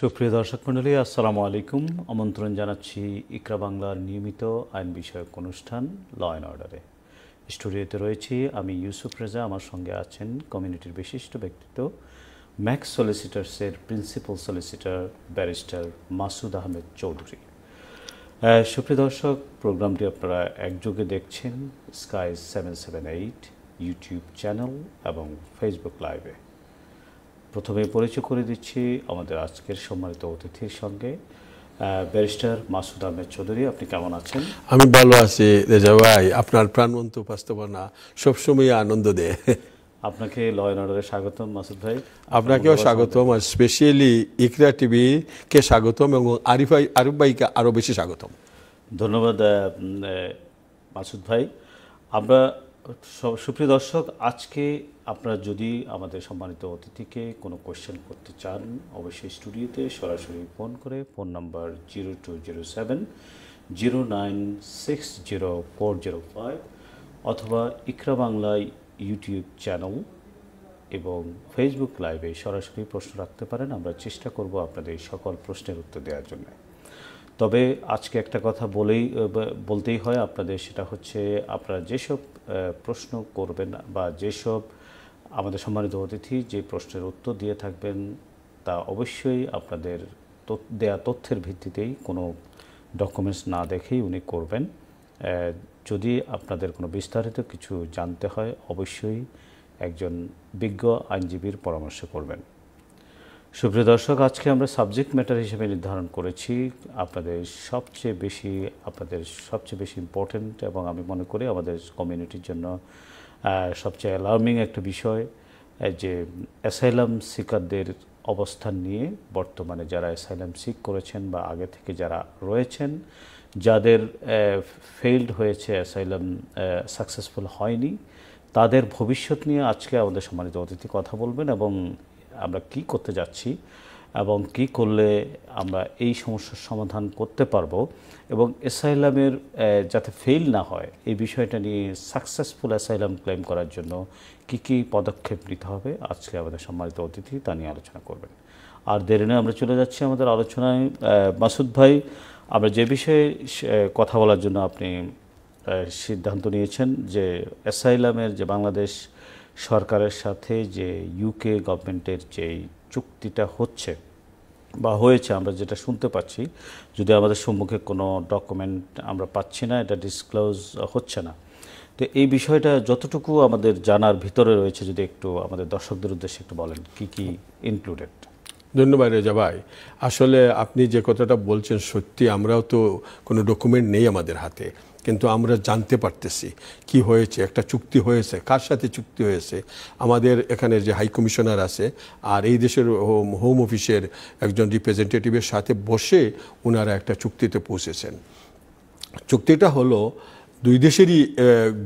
সুপ্রিয় দর্শক মণ্ডলী আসসালামু আলাইকুম আমন্ত্রণ জানাচ্ছি ইকরা বাংলার নিয়মিত আইন বিষয়ক অনুষ্ঠান ল অ্যান্ড অর্ডারে স্টুডিওতে রয়েছি আমি ইউসুফ রেজা আমার সঙ্গে আছেন কমিউনিটির বিশিষ্ট ব্যক্তিত্ব ম্যাক্স সলিসিটার্সের principal solicitor barrister Masud Ahmed Chowdhury সুপ্রিয় দর্শক প্রোগ্রামটি আপনারা একযোগে দেখছেন Sky seven seven eight YouTube channel এবং ফেসবুক লাইভে প্রথমে পরিচয় করে দিচ্ছি আমাদের আজকের সম্মানিত অতিথির সঙ্গে ব্যারিস্টার মাসুদ আহমেদ চৌধুরী আপনি কেমন আছেন আমি ভালো আছি রেজা ভাই আপনার প্রাণবন্ত উপাস্তবনা সবসময় আনন্দ দেয় আপনাকে ল অ্যান্ড স্বাগতম মাসুদ ভাই আপনাকেও স্বাগতম আর স্পেশালি ইকরা টিভিকে স্বাগতম এবং আরিফ ভাই আরিফ ভাইকে আরও বেশি স্বাগতম ধন্যবাদ মাসুদ ভাই আমরা সুপ্রিয় দর্শক আজকে আপনারা যদি আমাদের সম্মানিত অতিথিকে কোনো কোয়েশ্চেন করতে চান অবশ্যই স্টুডিওতে সরাসরি ফোন করে phone number zero two zero seven zero nine six zero four zero five অথবা ইকরা বাংলায় ইউটিউব চ্যানেল এবং ফেসবুক লাইভে সরাসরি প্রশ্ন রাখতে পারেন আমরা চেষ্টা করব আপনাদের সকল প্রশ্নের উত্তর দেওয়ার জন্য তবে আজকে একটা কথা বলেই বলতেই হয় আপনাদের সেটা হচ্ছে আপনারা যেসব প্রশ্ন করবেন বা যেসব আমাদের সম্মানিত অতিথি যে প্রশ্নের উত্তর দিয়ে থাকবেন তা অবশ্যই আপনাদের দেয়া তথ্যের ভিত্তিতেই কোনো ডকুমেন্টস না দেখেই উনি করবেন যদি আপনাদের কোনো বিস্তারিত কিছু জানতে হয় অবশ্যই একজন বিজ্ঞ আইনজীবীর পরামর্শ করবেন সুপ্রিয় দর্শক আজকে আমরা সাবজেক্ট ম্যাটার হিসেবে নির্ধারণ করেছি আপনাদের সবচেয়ে বেশি আপনাদের সবচেয়ে বেশি ইম্পর্টেন্ট এবং আমি মনে করি আমাদের কমিউনিটির জন্য সবচেয়ে অ্যালার্মিং একটা বিষয় যে অ্যাসাইলাম সিকারদের অবস্থান নিয়ে বর্তমানে যারা অ্যাসাইলাম সিক করেছেন বা আগে থেকে যারা রয়েছেন যাদের ফেইল্ড হয়েছে অ্যাসাইলাম সাকসেসফুল হয়নি তাদের ভবিষ্যৎ নিয়ে আজকে আমাদের সম্মানিত অতিথি কথা বলবেন এবং আমরা কি করতে যাচ্ছি এবং কি করলে আমরা এই সমস্যার সমাধান করতে পারব এবং এসাইলামের যাতে ফেল না হয় এই বিষয়টা নিয়ে সাকসেসফুল এসাইলাম ক্লেম করার জন্য কি কি পদক্ষেপ নিতে হবে আজকে আমাদের সম্মানিত অতিথি তা নিয়ে আলোচনা করবেন আর দেরি নয় আমরা চলে যাচ্ছি আমাদের আলোচনায় মাসুদ ভাই আমরা যে বিষয়ে কথা বলার জন্য আপনি সিদ্ধান্ত নিয়েছেন যে এসাইলামের যে বাংলাদেশ সরকারের সাথে যে ইউকে গভর্নমেন্টের যেই চুক্তিটা হচ্ছে বা হয়েছে আমরা যেটা শুনতে পাচ্ছি যদি আমাদের সম্মুখে কোনো ডকুমেন্ট আমরা পাচ্ছি না এটা ডিসক্লোজ হচ্ছে না তো এই বিষয়টা যতটুকু আমাদের জানার ভিতরে রয়েছে যদি একটু আমাদের দর্শকদের উদ্দেশ্যে একটু বলেন কি কি ইনক্লুডেড ধন্যবাদ রেজা ভাই আসলে আপনি যে কথাটা বলছেন সত্যি আমরাও তো কোনো ডকুমেন্ট নেই আমাদের হাতে কিন্তু আমরা জানতে পারতেছি কি হয়েছে একটা চুক্তি হয়েছে কার সাথে চুক্তি হয়েছে আমাদের এখানে যে হাই কমিশনার আছে আর এই দেশের হোম হোম অফিসের একজন রিপ্রেজেন্টেটিভের সাথে বসে ওনারা একটা চুক্তিতে পৌঁছেছেন চুক্তিটা হলো দুই দেশেরই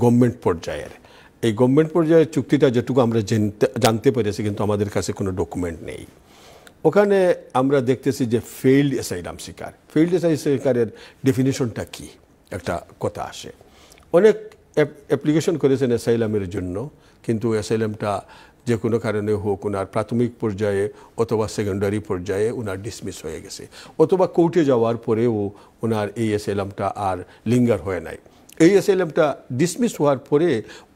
গভর্নমেন্ট পর্যায়ের এই গভর্নমেন্ট পর্যায়ের চুক্তিটা যেটুকু আমরা জানতে পেরেছি কিন্তু আমাদের কাছে কোনো ডকুমেন্ট নেই ওখানে আমরা দেখতেছি যে failed asylum seeker failed asylum শিকারের ডেফিনেশনটা কী একটা কথা আসে অনেক অ্যাপ্লিকেশন করেছেন অ্যাসাইলামের জন্য কিন্তু অ্যাসাইলামটা যে কোনো কারণে হোক ওনার প্রাথমিক পর্যায়ে অথবা সেকেন্ডারি পর্যায়ে ওনার ডিসমিস হয়ে গেছে অথবা কোর্টে যাওয়ার পরেও ওনার এই অ্যাসাইলামটা আর লিঙ্গার হয়ে নাই এই অ্যাসাইলামটা ডিসমিস হওয়ার পরে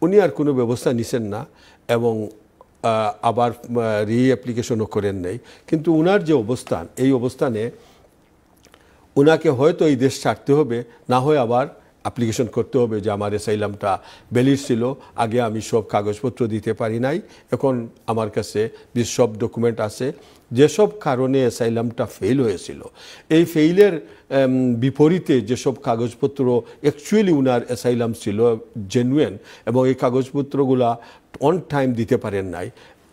উনি আর কোনো ব্যবস্থা নিছেন না এবং আবার রি অ্যাপ্লিকেশনও করেন নাই কিন্তু ওনার যে অবস্থান এই অবস্থানে ওনাকে হয়তো এই দেশ ছাড়তে হবে না হয় আবার অ্যাপ্লিকেশন করতে হবে যে আমার এসাইলামটা বেলির ছিল আগে আমি সব কাগজপত্র দিতে পারি নাই এখন আমার কাছে সব ডকুমেন্ট আছে যেসব কারণে এসাইলামটা ফেল হয়েছিল এই ফেইলের বিপরীতে যেসব কাগজপত্র অ্যাকচুয়ালি উনার এসাইলাম ছিল জেনুয়েন এবং এই কাগজপত্রগুলা অন টাইম দিতে পারেন নাই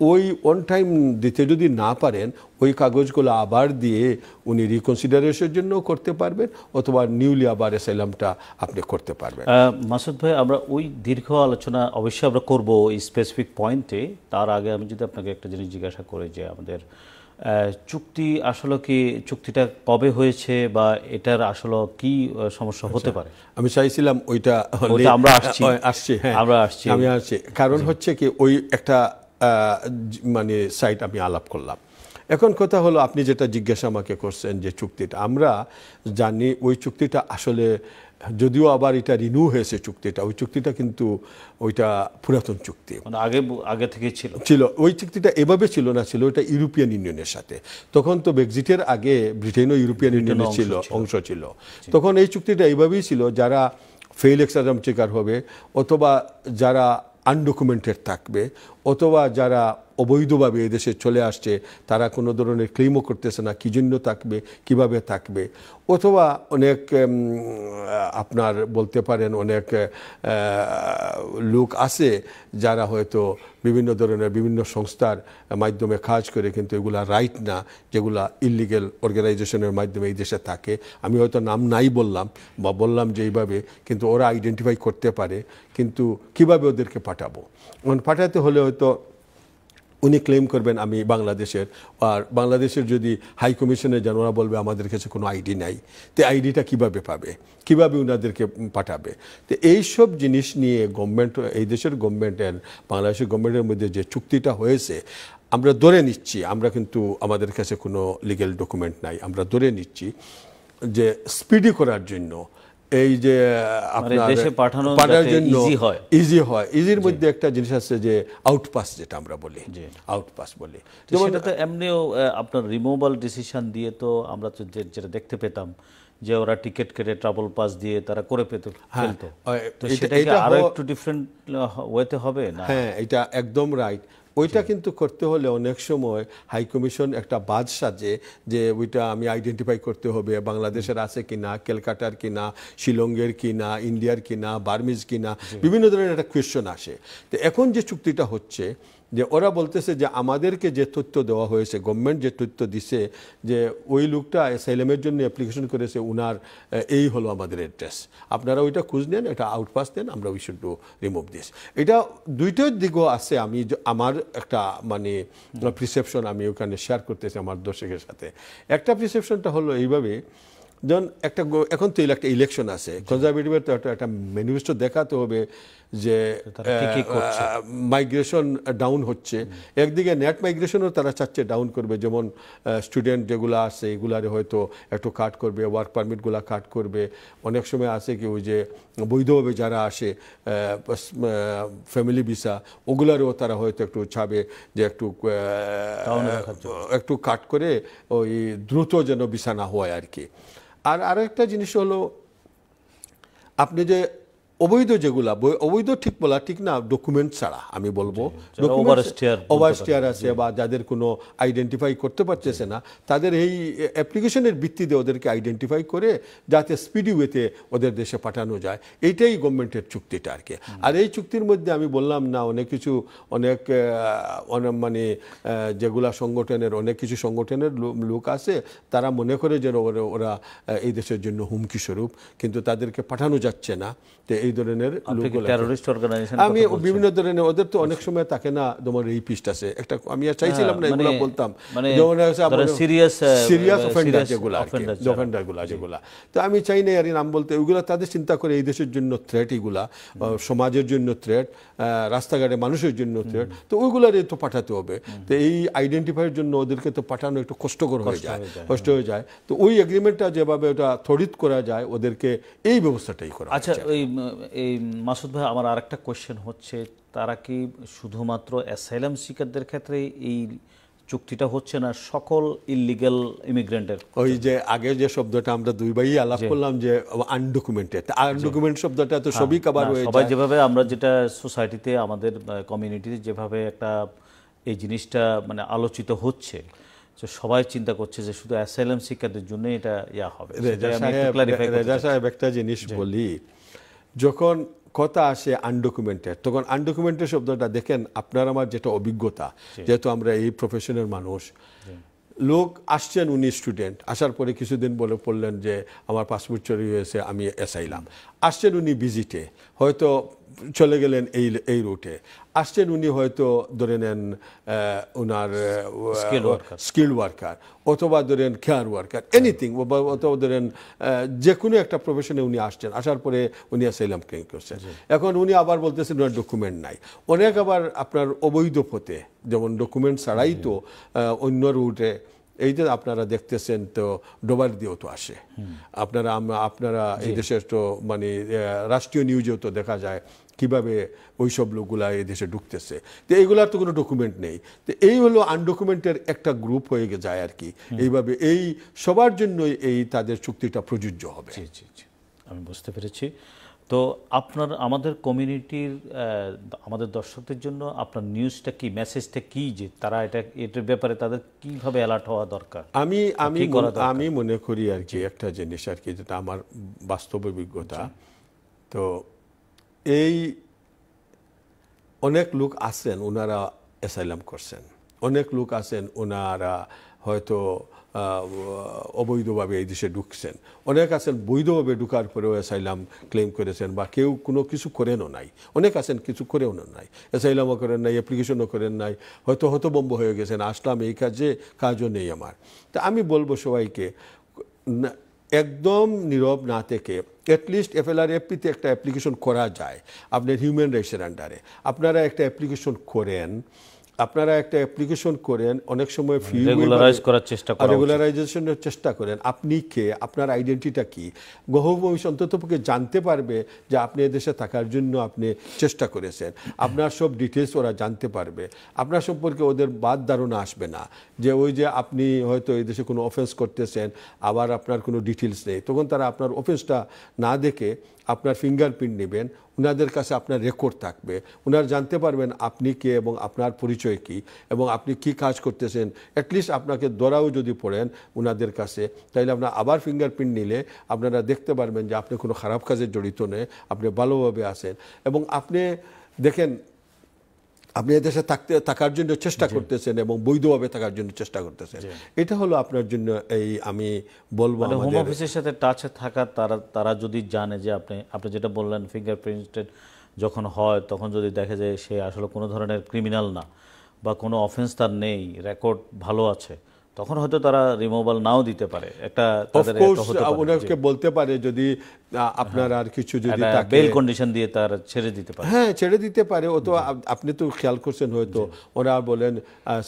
ওই ওয়ান টাইম দিতে যদি না পারেন ওই কাগজগুলো আবার দিয়ে উনি রিকনসিডারেশনের জন্য করতে পারবেন অথবা নিউলি আবার অ্যাসাইলামটা আপনি করতে পারবেন মাসুদ ভাই আমরা ওই দীর্ঘ আলোচনা অবশ্যই আমরা করব ওই স্পেসিফিক পয়েন্টে তার আগে আমি যদি আপনাকে একটা জিনিস জিজ্ঞাসা করি যে আমাদের চুক্তি আসলে কি চুক্তিটা কবে হয়েছে বা এটার আসলে কি সমস্যা হতে আচ্ছা, পারে আমি চাইছিলাম ওইটা আমরা আসছি আসছি হ্যাঁ আমরা আসছি আমি আসছি কারণ হচ্ছে কি ওই একটা মানে সাইট আমি আলাপ করলাম এখন কথা হলো আপনি যেটা জিজ্ঞাসা আমাকে করছেন যে চুক্তিটা আমরা জানি ওই চুক্তিটা আসলে যদিও আবার এটা রিনিউ হয়েছে চুক্তিটা ওই চুক্তিটা কিন্তু ওইটা পুরাতন চুক্তি মানে আগে আগে থেকে ছিল ছিল ওই চুক্তিটা এভাবে ছিল না ছিল ওইটা ইউরোপিয়ান ইউনিয়নের সাথে তখন তো ব্রেক্সিটের আগে ব্রিটেনও ইউরোপিয়ান ইউনিয়নের ছিল অংশ ছিল তখন এই চুক্তিটা এইভাবেই ছিল যারা ফেইল এক্সাজাম চেকার হবে অথবা যারা আনডকুমেন্টেড থাকবে অথবা যারা অবৈধভাবে এদেশে চলে আসছে তারা কোনো ধরনের ক্লেমও করতেছে না কী জন্য থাকবে কিভাবে থাকবে অথবা অনেক আপনার বলতে পারেন অনেক লোক আছে যারা হয়তো বিভিন্ন ধরনের বিভিন্ন সংস্থার মাধ্যমে কাজ করে কিন্তু এগুলা রাইট না যেগুলা ইলিগেল অর্গানাইজেশনের মাধ্যমে এই দেশে থাকে আমি হয়তো নাম নাই বললাম বা বললাম যে এইভাবে কিন্তু ওরা আইডেন্টিফাই করতে পারে কিন্তু কিভাবে ওদেরকে পাঠাবো পাঠাতে হলে হয়তো উনি ক্লেম করবেন আমি বাংলাদেশের আর বাংলাদেশের যদি হাই কমিশনের যেন ওরা বলবে আমাদের কাছে কোনো আইডি নাই তো আইডিটা কিভাবে পাবে কিভাবে ওনাদেরকে পাঠাবে তো এইসব জিনিস নিয়ে গভর্নমেন্ট এই দেশের গভর্নমেন্ট অ্যান্ড বাংলাদেশের গভর্নমেন্টের মধ্যে যে চুক্তিটা হয়েছে আমরা ধরে নিচ্ছি আমরা কিন্তু আমাদের কাছে কোনো লিগেল ডকুমেন্ট নাই আমরা ধরে নিচ্ছি যে স্পিডি করার জন্য এই যে মানে আপনার জন্য ইজি হয় ইজির মধ্যে একটা জিনিস আছে যে আউটপাস যেটা আমরা বলি আউটপাস বলি সেটা তো এমনিও আপনার রিমুভাল ডিসিশন দিয়ে তো আমরা তো যেটা দেখতে পেতাম যে ওরা টিকিট কেটে ট্রাভেল পাস দিয়ে তারা করে পেত ফেলতো হ্যাঁ, তো সেটা আরো একটু ডিফারেন্ট ওয়েতে হবে না হ্যাঁ এটা একদম রাইট ওইটা কিন্তু করতে হলে অনেক সময় হাই কমিশন একটা বাজ সাজে যে ওইটা আমি আইডেন্টিফাই করতে হবে বাংলাদেশের আছে কি না ক্যালকাটার কি না শিলংয়ের কি না ইন্ডিয়ার কি না বার্মিজ কি না বিভিন্ন ধরনের একটা কোয়েশ্চন আসে তো এখন যে চুক্তিটা হচ্ছে যে ওরা বলতেছে যে আমাদেরকে যে তথ্য দেওয়া হয়েছে গভর্নমেন্ট যে তথ্য দিছে যে ওই লোকটা এসআইলামের জন্য অ্যাপ্লিকেশন করেছে উনার এই হলো আমাদের অ্যাড্রেস আপনারা ওইটা খুঁজ নেন এটা আউটপাস দেন আমরা উই শুধু রিমুভ দিস এটা দুইটার দিকও আছে আমি আমার একটা মানে প্রিসেপশন আমি ওখানে শেয়ার করতেছি আমার দর্শকের সাথে একটা প্রিসেপশনটা হলো এইভাবে যেমন একটা এখন তো একটা ইলেকশন আছে কনজারভেটিভের তো একটা ম্যানিফেস্টো দেখাতে হবে যে মাইগ্রেশন ডাউন হচ্ছে একদিকে নেট মাইগ্রেশনও তারা চাচ্ছে ডাউন করবে যেমন স্টুডেন্ট যেগুলো আছে এগুলারে হয়তো একটু কাট করবে ওয়ার্ক পারমিটগুলো কাট করবে অনেক সময় আছে কি ওই যে বৈধভাবে যারা আসে ফ্যামিলি ভিসা ওগুলারও তারা হয়তো একটু ছাবে যে একটু একটু কাট করে ওই দ্রুত যেন ভিসা না হয় আর কি আর আরেকটা একটা জিনিস হলো আপনি যে অবৈধ যেগুলা অবৈধ ঠিক বলা ঠিক না ডকুমেন্ট ছাড়া আমি বলবো ওভারস্টিয়ার আছে বা যাদের কোনো আইডেন্টিফাই করতে পারতেছে না তাদের এই অ্যাপ্লিকেশনের ভিত্তিতে ওদেরকে আইডেন্টিফাই করে যাতে স্পিডি ওয়েতে ওদের দেশে পাঠানো যায় এইটাই গভর্নমেন্টের চুক্তিটা আর কি আর এই চুক্তির মধ্যে আমি বললাম না অনেক কিছু অনেক অনেক মানে যেগুলা সংগঠনের অনেক কিছু সংগঠনের লোক আছে তারা মনে করে যে ওরা এই দেশের জন্য হুমকি স্বরূপ কিন্তু তাদেরকে পাঠানো যাচ্ছে না তো এই ধরনের আমি বিভিন্ন ধরনের ওদের তো অনেক আচ্ছা। সময় না তোমার এই পিস্ট আছে একটা আমি চাইছিলাম না হ্যাঁ, এগুলো মানে বলতাম মানে মানে তো আমি চাই না আর নাম বলতে ওইগুলো তাদের চিন্তা করে এই দেশের জন্য থ্রেট এগুলা সমাজের জন্য থ্রেট রাস্তাঘাটে মানুষের জন্য থ্রেট তো ওইগুলারে তো পাঠাতে হবে তো এই আইডেন্টিফাইয়ের জন্য ওদেরকে তো পাঠানো একটু কষ্টকর হয়ে যায় কষ্ট হয়ে যায় তো ওই এগ্রিমেন্টটা যেভাবে ওটা থরিত করা যায় ওদেরকে এই ব্যবস্থাটাই করা আচ্ছা ওই এই মাসুদ ভাই আমার আর একটা কোয়েশ্চেন হচ্ছে তারা কি শুধুমাত্র অ্যাসাইলাম শিকারদের ক্ষেত্রে এই চুক্তিটা হচ্ছে না সকল ইলিগাল ইমিগ্রেন্টের ওই যে আগে যে শব্দটা আমরা দুই ভাই আলাপ করলাম যে আনডকুমেন্টেড আনডকুমেন্ট শব্দটা তো হ্যাঁ, সবই কভার হয়ে সবাই যেভাবে আমরা যেটা সোসাইটিতে আমাদের কমিউনিটিতে যেভাবে একটা এই জিনিসটা মানে আলোচিত হচ্ছে যে সবাই চিন্তা করছে যে শুধু অ্যাসাইলাম শিক্ষাদের জন্য এটা ইয়া হবে রেজা সাহেব একটা জিনিস বলি যখন কথা আসে আনডকুমেন্টেড তখন আনডকুমেন্টেড শব্দটা দেখেন আপনার আমার যেটা অভিজ্ঞতা যেহেতু আমরা এই প্রফেশনের মানুষ লোক আসছেন উনি স্টুডেন্ট আসার পরে কিছুদিন বলে পড়লেন যে আমার পাসপোর্ট চুরি হয়েছে আমি এসাইলাম আসছেন উনি ভিজিটে হয়তো চলে গেলেন এই এই রুটে আসছেন উনি হয়তো ধরে নেন ওনার স্কিল ওয়ার্কার অথবা ধরেন কেয়ার ওয়ার্কার এনিথিং অথবা ধরেন যে কোনো একটা প্রফেশনে উনি আসছেন আসার পরে উনি অ্যাসাইলাম ক্লেম করছেন এখন উনি আবার বলতেছেন ওনার ডকুমেন্ট নাই অনেক আবার আপনার অবৈধ পথে যেমন ডকুমেন্ট ছাড়াই তো অন্য রুটে এই যে আপনারা দেখতেছেন তো ডোবার দিয়েও তো আসে আপনারা আপনারা এই দেশের তো মানে রাষ্ট্রীয় নিউজেও তো দেখা যায় কিভাবে ওই সব লোকগুলা এই দেশে ঢুকতেছে তো এইগুলার তো কোনো ডকুমেন্ট নেই তো এই হলো আনডকুমেন্টের একটা গ্রুপ হয়ে যায় আর কি এইভাবে এই সবার জন্যই এই তাদের চুক্তিটা প্রযোজ্য হবে আমি বুঝতে পেরেছি তো আপনার আমাদের কমিউনিটির আমাদের দর্শকদের জন্য আপনার নিউজটা কি মেসেজটা কি যে তারা এটা এটার ব্যাপারে তাদের কিভাবে অ্যালার্ট হওয়া দরকার আমি আমি আমি মনে করি আর কি একটা জিনিস আর কি যেটা আমার বাস্তব অভিজ্ঞতা তো এই অনেক লোক আছেন ওনারা অ্যাসাইলাম করছেন অনেক লোক আছেন ওনারা হয়তো অবৈধভাবে এই দেশে ঢুকছেন অনেক আছেন বৈধভাবে ঢুকার পরেও এসাইলাম ক্লেম করেছেন বা কেউ কোনো কিছু করেনও নাই অনেক আছেন কিছু করেও নাই অ্যাসাইলামও করেন নাই অ্যাপ্লিকেশনও করেন নাই হয়তো হতবম্ব হয়ে গেছেন আসলাম এই কাজে কাজও নেই আমার তা আমি বলবো সবাইকে একদম নীরব না থেকে অ্যাটলিস্ট এফএলআর এফপিতে একটা অ্যাপ্লিকেশন করা যায় আপনার হিউম্যান রাইটসের আন্ডারে আপনারা একটা অ্যাপ্লিকেশন করেন আপনারা একটা অ্যাপ্লিকেশন করেন অনেক সময় ফি রেগুলারাইজ করার চেষ্টা করেন রেগুলারাইজেশনের চেষ্টা করেন আপনি কে আপনার আইডেন্টিটা কি গহভূমি অন্ততপক্ষে জানতে পারবে যে আপনি এদেশে থাকার জন্য আপনি চেষ্টা করেছেন আপনার সব ডিটেলস ওরা জানতে পারবে আপনার সম্পর্কে ওদের বাদ ধারণা আসবে না যে ওই যে আপনি হয়তো এই দেশে কোনো অফেন্স করতেছেন আবার আপনার কোনো ডিটেলস নেই তখন তারা আপনার অফেন্সটা না দেখে আপনার ফিঙ্গারপ্রিন্ট নেবেন ওনাদের কাছে আপনার রেকর্ড থাকবে ওনারা জানতে পারবেন আপনি কে এবং আপনার পরিচয় কি এবং আপনি কি কাজ করতেছেন অ্যাটলিস্ট আপনাকে দরাও যদি পড়েন ওনাদের কাছে তাহলে আপনার আবার ফিঙ্গারপ্রিন্ট নিলে আপনারা দেখতে পারবেন যে আপনি কোনো খারাপ কাজে জড়িত নয় আপনি ভালোভাবে আছেন এবং আপনি দেখেন আপনি এদেশে থাকতে থাকার জন্য চেষ্টা করতেছেন এবং বৈধভাবে থাকার জন্য চেষ্টা করতেছেন এটা হলো আপনার জন্য এই আমি বলবো হোম মানে অফিসের সাথে টাচে থাকা তারা তারা যদি জানে যে আপনি আপনি যেটা বললেন ফিঙ্গারপ্রিন্টেড যখন হয় তখন যদি দেখা যায় সে আসলে কোনো ধরনের ক্রিমিনাল না বা কোনো অফেন্স তার নেই রেকর্ড ভালো আছে তখন হয়তো তারা রিমুভাল নাও দিতে পারে একটা ওনাকে বলতে পারে যদি আপনার হ্যাঁ। আর কিছু যদি বেল কন্ডিশন দিয়ে তার ছেড়ে দিতে পারে হ্যাঁ ছেড়ে দিতে পারে ও তো আপনি তো খেয়াল করছেন হয়তো ওরা বলেন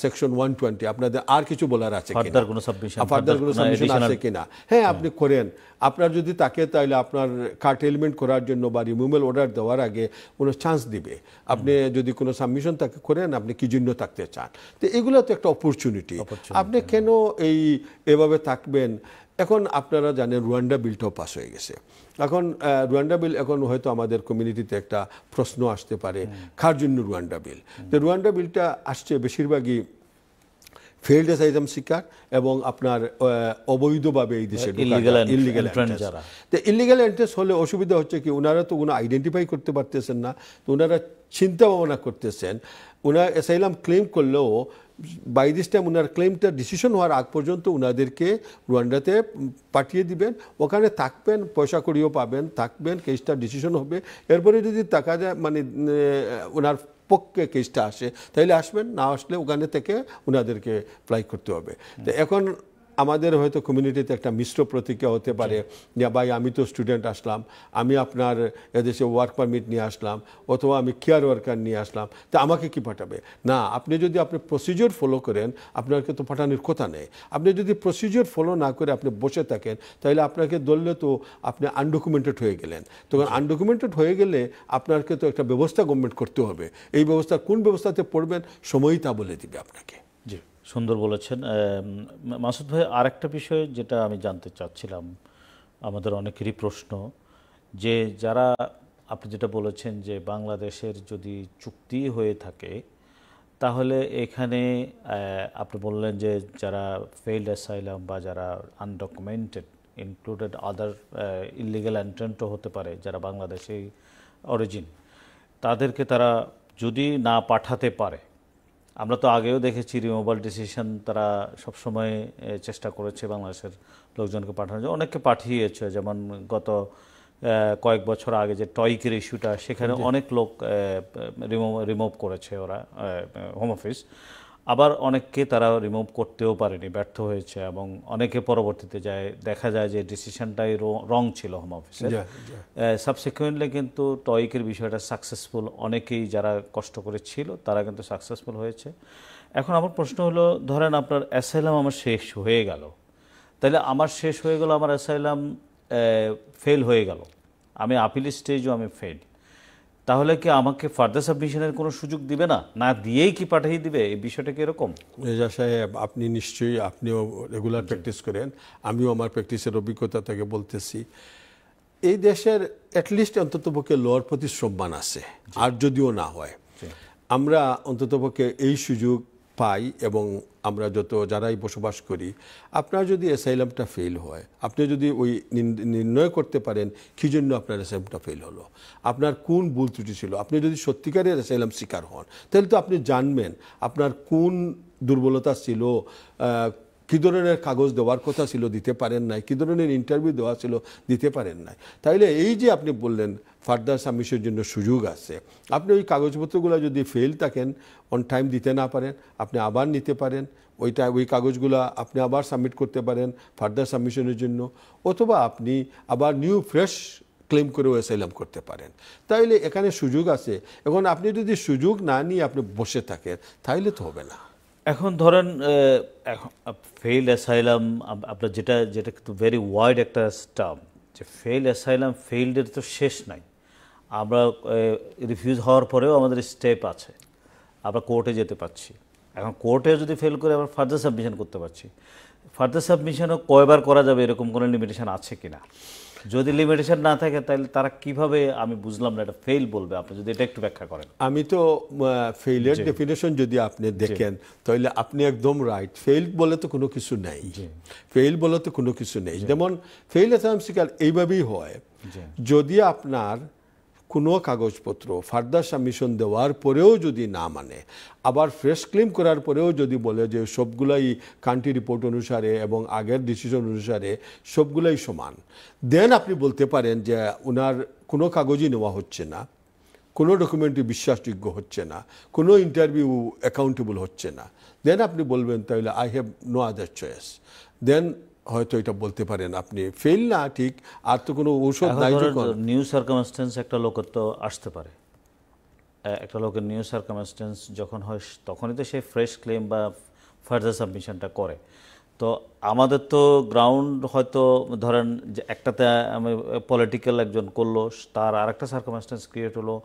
সেকশন ওয়ান টোয়েন্টি আপনাদের আর কিছু বলার আছে ফার্দার কোনো সাবমিশন ফার্দার কোনো সাবমিশন আছে কিনা হ্যাঁ, হ্যাঁ আপনি করেন আপনার যদি তাকে তাহলে আপনার কার্টেলমেন্ট করার জন্য বা রিমুভাল অর্ডার দেওয়ার আগে কোনো চান্স দিবে আপনি যদি কোনো সাবমিশন তাকে করেন আপনি কি জন্য থাকতে চান তো এগুলো তো একটা অপরচুনিটি আপনি হ্যাঁ। কেন এই এভাবে থাকবেন এখন আপনারা জানেন রুয়ান্ডা বিলটাও পাস হয়ে গেছে এখন রুয়ান্ডা বিল এখন হয়তো আমাদের কমিউনিটিতে একটা প্রশ্ন আসতে পারে কার জন্য রুয়ান্ডা বিল তো রুয়ান্ডা বিলটা আসছে বেশিরভাগই ফেল্ড অ্যাসাইজাম শিকার এবং আপনার অবৈধভাবে এই দেশে ইলিগাল তো ইলিগাল এন্ট্রেন্স হলে অসুবিধা হচ্ছে কি ওনারা তো কোনো আইডেন্টিফাই করতে পারতেছেন না তো ওনারা চিন্তা ভাবনা করতেছেন ওনার অ্যাসাইলাম ক্লেম করলেও বাই দিস টাইম ওনার ক্লেমটা ডিসিশন হওয়ার আগ পর্যন্ত ওনাদেরকে রুয়ান্ডাতে পাঠিয়ে দিবেন ওখানে থাকবেন পয়সা করিও পাবেন থাকবেন কেসটা ডিসিশন হবে এরপরে যদি টাকা যায় মানে ওনার পক্ষে কেসটা আসে তাহলে আসবেন না আসলে ওখানে থেকে ওনাদেরকে ফ্লাই করতে হবে তো এখন আমাদের হয়তো কমিউনিটিতে একটা মিশ্র প্রতিক্রিয়া হতে পারে যে ভাই আমি তো স্টুডেন্ট আসলাম আমি আপনার এদেশে ওয়ার্ক পারমিট নিয়ে আসলাম অথবা আমি কেয়ার ওয়ার্কার নিয়ে আসলাম তা আমাকে কি পাঠাবে না আপনি যদি আপনি প্রসিজিওর ফলো করেন আপনাকে তো পাঠানোর কথা নেই আপনি যদি প্রসিজিওর ফলো না করে আপনি বসে থাকেন তাহলে আপনাকে ধরলে তো আপনি আনডকুমেন্টেড হয়ে গেলেন তখন আনডকুমেন্টেড হয়ে গেলে আপনাকে তো একটা ব্যবস্থা গভর্নমেন্ট করতে হবে এই ব্যবস্থা কোন ব্যবস্থাতে পড়বেন সময়ই তা বলে দিবে আপনাকে সুন্দর বলেছেন মাসুদ ভাই আর একটা বিষয় যেটা আমি জানতে চাচ্ছিলাম আমাদের অনেকেরই প্রশ্ন যে যারা আপনি যেটা বলেছেন যে বাংলাদেশের যদি চুক্তি হয়ে থাকে তাহলে এখানে আপনি বললেন যে যারা ফেইল্ড অ্যাসাইলাম বা যারা আনডকুমেন্টেড ইনক্লুডেড আদার ইলিগাল এন্ট্রেন্টও হতে পারে যারা বাংলাদেশে অরিজিন তাদেরকে তারা যদি না পাঠাতে পারে আমরা তো আগেও দেখেছি রিমোবাল ডিসিশন তারা সবসময় চেষ্টা করেছে বাংলাদেশের লোকজনকে পাঠানোর জন্য অনেককে পাঠিয়েছে যেমন গত কয়েক বছর আগে যে টয়কের ইস্যুটা সেখানে অনেক লোক রিমোভ রিমুভ করেছে ওরা হোম অফিস আবার অনেককে তারা রিমুভ করতেও পারেনি ব্যর্থ হয়েছে এবং অনেকে পরবর্তীতে যায় দেখা যায় যে ডিসিশনটাই রং ছিল হোম অফিসের সাবসিকুয়েন্টলি কিন্তু টয়িকের বিষয়টা সাকসেসফুল অনেকেই যারা কষ্ট করে ছিল তারা কিন্তু সাকসেসফুল হয়েছে এখন আমার প্রশ্ন হলো ধরেন আপনার অ্যাসাইলাম আমার শেষ হয়ে গেল তাহলে আমার শেষ হয়ে গেল আমার অ্যাসাইলাম ফেল হয়ে গেল আমি আপিল স্টেজও আমি ফেল তাহলে কি আমাকে ফার্দার সাবমিশনের কোনো সুযোগ দিবে না না দিয়েই কি পাঠিয়ে দিবে এই বিষয়টা কি এরকম রেজা সাহেব আপনি নিশ্চয়ই আপনিও রেগুলার প্র্যাকটিস করেন আমিও আমার প্র্যাকটিসের অভিজ্ঞতা থেকে বলতেছি এই দেশের অ্যাটলিস্ট অন্ততপক্ষে লোয়ার প্রতি সম্মান আছে আর যদিও না হয় আমরা অন্ততপক্ষে এই সুযোগ পাই এবং আমরা যত যারাই বসবাস করি আপনার যদি অ্যাসাইলামটা ফেল হয় আপনি যদি ওই নির্ণয় করতে পারেন কী জন্য আপনার অ্যাসাইলামটা ফেল হলো আপনার কোন ভুল ত্রুটি ছিল আপনি যদি সত্যিকারের অ্যাসাইলাম শিকার হন তাহলে তো আপনি জানবেন আপনার কোন দুর্বলতা ছিল কী ধরনের কাগজ দেওয়ার কথা ছিল দিতে পারেন নাই কী ধরনের ইন্টারভিউ দেওয়া ছিল দিতে পারেন নাই তাইলে এই যে আপনি বললেন ফার্দার সাবমিশনের জন্য সুযোগ আছে আপনি ওই কাগজপত্রগুলো যদি ফেল থাকেন অন টাইম দিতে না পারেন আপনি আবার নিতে পারেন ওইটা ওই কাগজগুলো আপনি আবার সাবমিট করতে পারেন ফার্দার সাবমিশনের জন্য অথবা আপনি আবার নিউ ফ্রেশ ক্লেম করেও অ্যাসাইলাম করতে পারেন তাইলে এখানে সুযোগ আছে এখন আপনি যদি সুযোগ না নিয়ে আপনি বসে থাকেন তাইলে তো হবে না এখন ধরেন ফেইল অ্যাসাইলাম আপনার যেটা যেটা কিন্তু ভেরি ওয়াইড একটা স্টাম যে ফেল অ্যাসাইলাম ফেইল্ডের তো শেষ নাই আমরা রিফিউজ হওয়ার পরেও আমাদের স্টেপ আছে আমরা কোর্টে যেতে পারছি এখন কোর্টে যদি ফেল করে আমরা ফার্দার সাবমিশন করতে পারছি ফার্দার সাবমিশনও কয়বার করা যাবে এরকম কোনো লিমিটেশন আছে কি না যদি লিমিটেশন না থাকে তাহলে তারা কিভাবে আমি বুঝলাম না এটা ফেল বলবে আপনি যদি এটা একটু ব্যাখ্যা করেন আমি তো ফেইলিয়ার ডেফিনেশন যদি আপনি দেখেন তাহলে আপনি একদম রাইট ফেল বলে তো কোনো কিছু নেই ফেল বলে তো কোনো কিছু নেই যেমন ফেল অ্যাথামসিকাল এইভাবেই হয় যদি আপনার কোনো কাগজপত্র ফার্দার সাবমিশন দেওয়ার পরেও যদি না মানে আবার ফ্রেশ ক্লেম করার পরেও যদি বলে যে সবগুলাই কান্ট্রি রিপোর্ট অনুসারে এবং আগের ডিসিশন অনুসারে সবগুলাই সমান দেন আপনি বলতে পারেন যে ওনার কোনো কাগজই নেওয়া হচ্ছে না কোনো ডকুমেন্টই বিশ্বাসযোগ্য হচ্ছে না কোনো ইন্টারভিউ অ্যাকাউন্টেবল হচ্ছে না দেন আপনি বলবেন তাহলে I have no other choice then হয়তো এটা বলতে পারেন আপনি ফেল না ঠিক আর তো কোনো ঔষধ নাই নিউ সার্কামস্টেন্স একটা লোকের তো আসতে পারে একটা লোকের নিউ সার্কামস্টেন্স যখন হয় তখনই তো সে ফ্রেশ ক্লেম বা ফার্দার সাবমিশনটা করে তো আমাদের তো গ্রাউন্ড হয়তো ধরেন যে একটাতে আমি পলিটিক্যাল একজন করলো তার আর একটা সার্কামস্টেন্স ক্রিয়েট হলো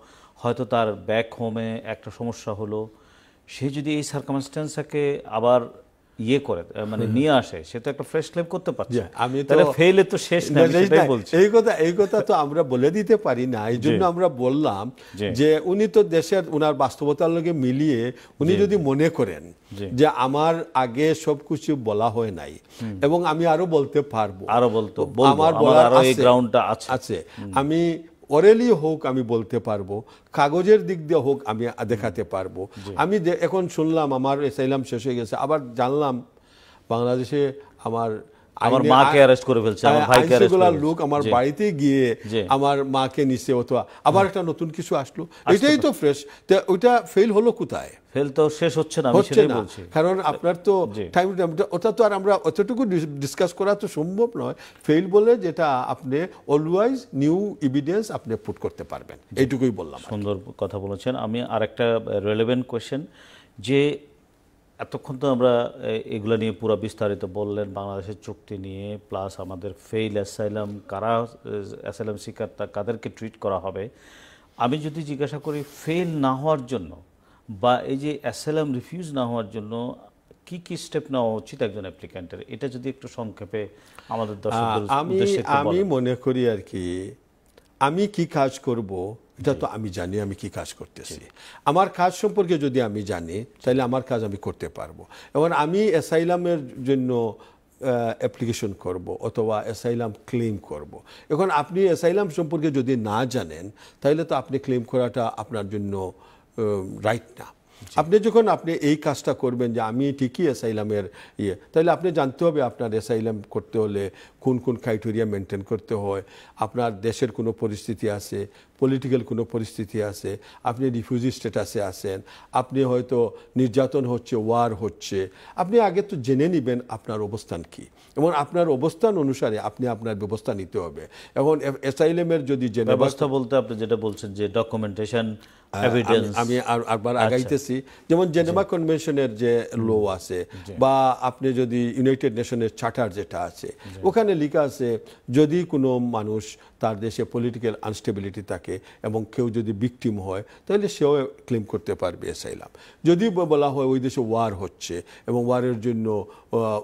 হয়তো তার ব্যাক হোমে একটা সমস্যা হলো সে যদি এই সার্কামস্টেন্সটাকে আবার ইয়ে করে মানে নিয়ে আসে সে তো একটা ফ্রেশ ক্লেম করতে পারছে আমি তাহলে ফেলে তো শেষ বলছি এই কথা এই কথা তো আমরা বলে দিতে পারি না এই জন্য আমরা বললাম যে উনি তো দেশের বাস্তবতার মিলিয়ে উনি যদি মনে করেন যে আমার আগে সব কিছু বলা হয় নাই এবং আমি আরো বলতে পারবো আরো বলতো আমার বলার আছে আমি অরেলি হোক আমি বলতে পারবো কাগজের দিক দিয়ে হোক আমি দেখাতে পারবো আমি এখন শুনলাম আমার এসাইলাম শেষ হয়ে গেছে আবার জানলাম বাংলাদেশে আমার আমার মাকে অ্যারেস্ট করে ফেলছে আমার ভাইকে অ্যারেস্ট করে লোক আমার বাড়িতে গিয়ে আমার মাকে নিচে হতো আবার একটা নতুন কিছু আসলো এটাই তো ফ্রেশ ওইটা ফেল হলো কোথায় ফেল তো শেষ হচ্ছে না আমি সেটাই বলছি কারণ আপনার তো টাইম ওটা তো আর আমরা অতটুকু ডিসকাস করা তো সম্ভব নয় ফেল বলে যেটা আপনি অলওয়েজ নিউ এভিডেন্স আপনি পুট করতে পারবেন এইটুকুই বললাম সুন্দর কথা বলেছেন আমি আরেকটা রেলেভেন্ট কোয়েশ্চেন যে এতক্ষণ তো আমরা এগুলো নিয়ে পুরো বিস্তারিত বললেন বাংলাদেশের চুক্তি নিয়ে প্লাস আমাদের ফেইল অ্যাসাইলাম কারা অ্যাসাইলাম তা কাদেরকে ট্রিট করা হবে আমি যদি জিজ্ঞাসা করি ফেল না হওয়ার জন্য বা এই যে অ্যাসাইলাম রিফিউজ না হওয়ার জন্য কি কি স্টেপ নেওয়া উচিত একজন অ্যাপ্লিক্যান্টের এটা যদি একটু সংক্ষেপে আমাদের দর্শক আমি আমি মনে করি আর কি আমি কি কাজ করব এটা তো আমি জানি আমি কি কাজ করতেছি আমার কাজ সম্পর্কে যদি আমি জানি তাহলে আমার কাজ আমি করতে পারবো এবং আমি অ্যাসাইলামের জন্য অ্যাপ্লিকেশন করব অথবা অ্যাসাইলাম ক্লেম করব। এখন আপনি অ্যাসাইলাম সম্পর্কে যদি না জানেন তাহলে তো আপনি ক্লেম করাটা আপনার জন্য রাইট না আপনি যখন আপনি এই কাজটা করবেন যে আমি ঠিকই অ্যাসাইলামের ইয়ে তাহলে আপনি জানতে হবে আপনার অ্যাসাইলাম করতে হলে কোন কোন ক্রাইটেরিয়া মেনটেন করতে হয় আপনার দেশের কোনো পরিস্থিতি আছে পলিটিক্যাল কোনো পরিস্থিতি আছে আপনি রিফিউজি স্ট্যাটাসে আছেন আপনি হয়তো নির্যাতন হচ্ছে ওয়ার হচ্ছে আপনি আগে তো জেনে নেবেন আপনার অবস্থান কি এবং আপনার অবস্থান অনুসারে আপনি আপনার ব্যবস্থা নিতে হবে এখন অ্যাসাইলেমের যদি ব্যবস্থা বলতে আপনি যেটা বলছেন যে ডকুমেন্টেশন আমি আর একবার আচ্ছা। আগাইতেছি যেমন জেনেমা কনভেনশনের যে ল আছে বা আপনি যদি ইউনাইটেড নেশনের চার্টার যেটা আছে ওখানে লেখা আছে যদি কোনো মানুষ তার দেশে পলিটিক্যাল আনস্টেবিলিটি থাকে থাকে এবং কেউ যদি বিক্টিম হয় তাহলে সেও ক্লেম করতে পারবে এসাইলাম যদি বলা হয় ওই দেশে ওয়ার হচ্ছে এবং ওয়ারের জন্য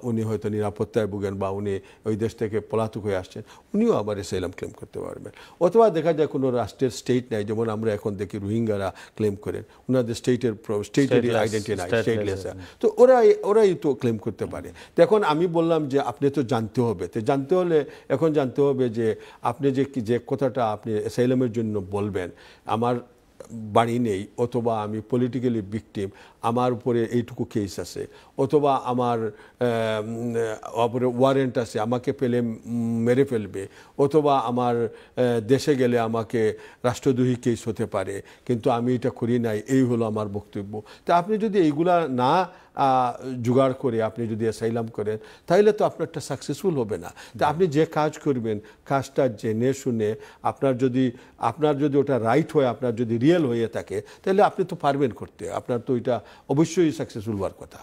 উনি হয়তো নিরাপত্তায় ভুগেন বা উনি ওই দেশ থেকে পলাতক হয়ে আসছেন উনিও আবার এসাইলাম ক্লেম করতে পারবেন অথবা দেখা যায় কোনো রাষ্ট্রের স্টেট নাই যেমন আমরা এখন দেখি রোহিঙ্গারা ক্লেম করেন ওনাদের স্টেটের স্টেটের আইডেন্টি নাই স্টেটলেস তো ওরা ওরাই তো ক্লেম করতে পারে তো এখন আমি বললাম যে আপনি তো জানতে হবে তো জানতে হলে এখন জানতে হবে যে আপনি যে কি যে কথাটা আপনি এসাইলামের জন্য বলবেন আমার বাড়ি নেই অথবা আমি পলিটিক্যালি বিক্টিম আমার উপরে এইটুকু কেস আছে অথবা আমার ওপরে ওয়ারেন্ট আছে আমাকে পেলে মেরে ফেলবে অথবা আমার দেশে গেলে আমাকে রাষ্ট্রদ্রোহী কেস হতে পারে কিন্তু আমি এটা করি নাই এই হলো আমার বক্তব্য তা আপনি যদি এইগুলা না জোগাড় করে আপনি যদি অ্যাসাইলাম করেন তাহলে তো আপনারটা সাকসেসফুল হবে না তা আপনি যে কাজ করবেন কাজটা জেনে শুনে আপনার যদি আপনার যদি ওটা রাইট হয় আপনার যদি রিয়েল হয়ে থাকে তাহলে আপনি তো পারবেন করতে আপনার তো এটা অবশ্যই সাকসেসফুল হওয়ার কথা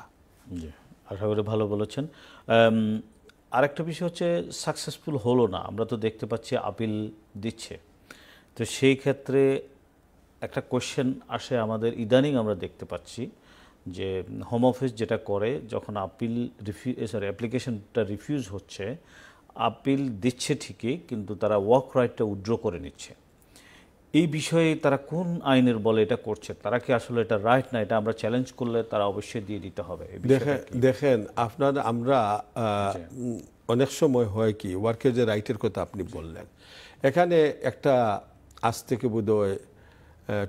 আশা করি ভালো বলেছেন আরেকটা বিষয় হচ্ছে সাকসেসফুল হলো না আমরা তো দেখতে পাচ্ছি আপিল দিচ্ছে তো সেই ক্ষেত্রে একটা কোয়েশ্চেন আসে আমাদের ইদানিং আমরা দেখতে পাচ্ছি যে হোম অফিস যেটা করে যখন আপিল রিফিউ সরি অ্যাপ্লিকেশনটা রিফিউজ হচ্ছে আপিল দিচ্ছে ঠিকই কিন্তু তারা ওয়ার্ক রাইটটা উইড্র করে নিচ্ছে এই বিষয়ে তারা কোন আইনের বলে এটা করছে তারা কি আসলে এটা রাইট না এটা আমরা চ্যালেঞ্জ করলে তারা অবশ্যই দিয়ে দিতে হবে দেখেন আপনার আমরা অনেক সময় হয় কি ওয়ার্কের যে রাইটের কথা আপনি বললেন এখানে একটা আজ থেকে বোধহয়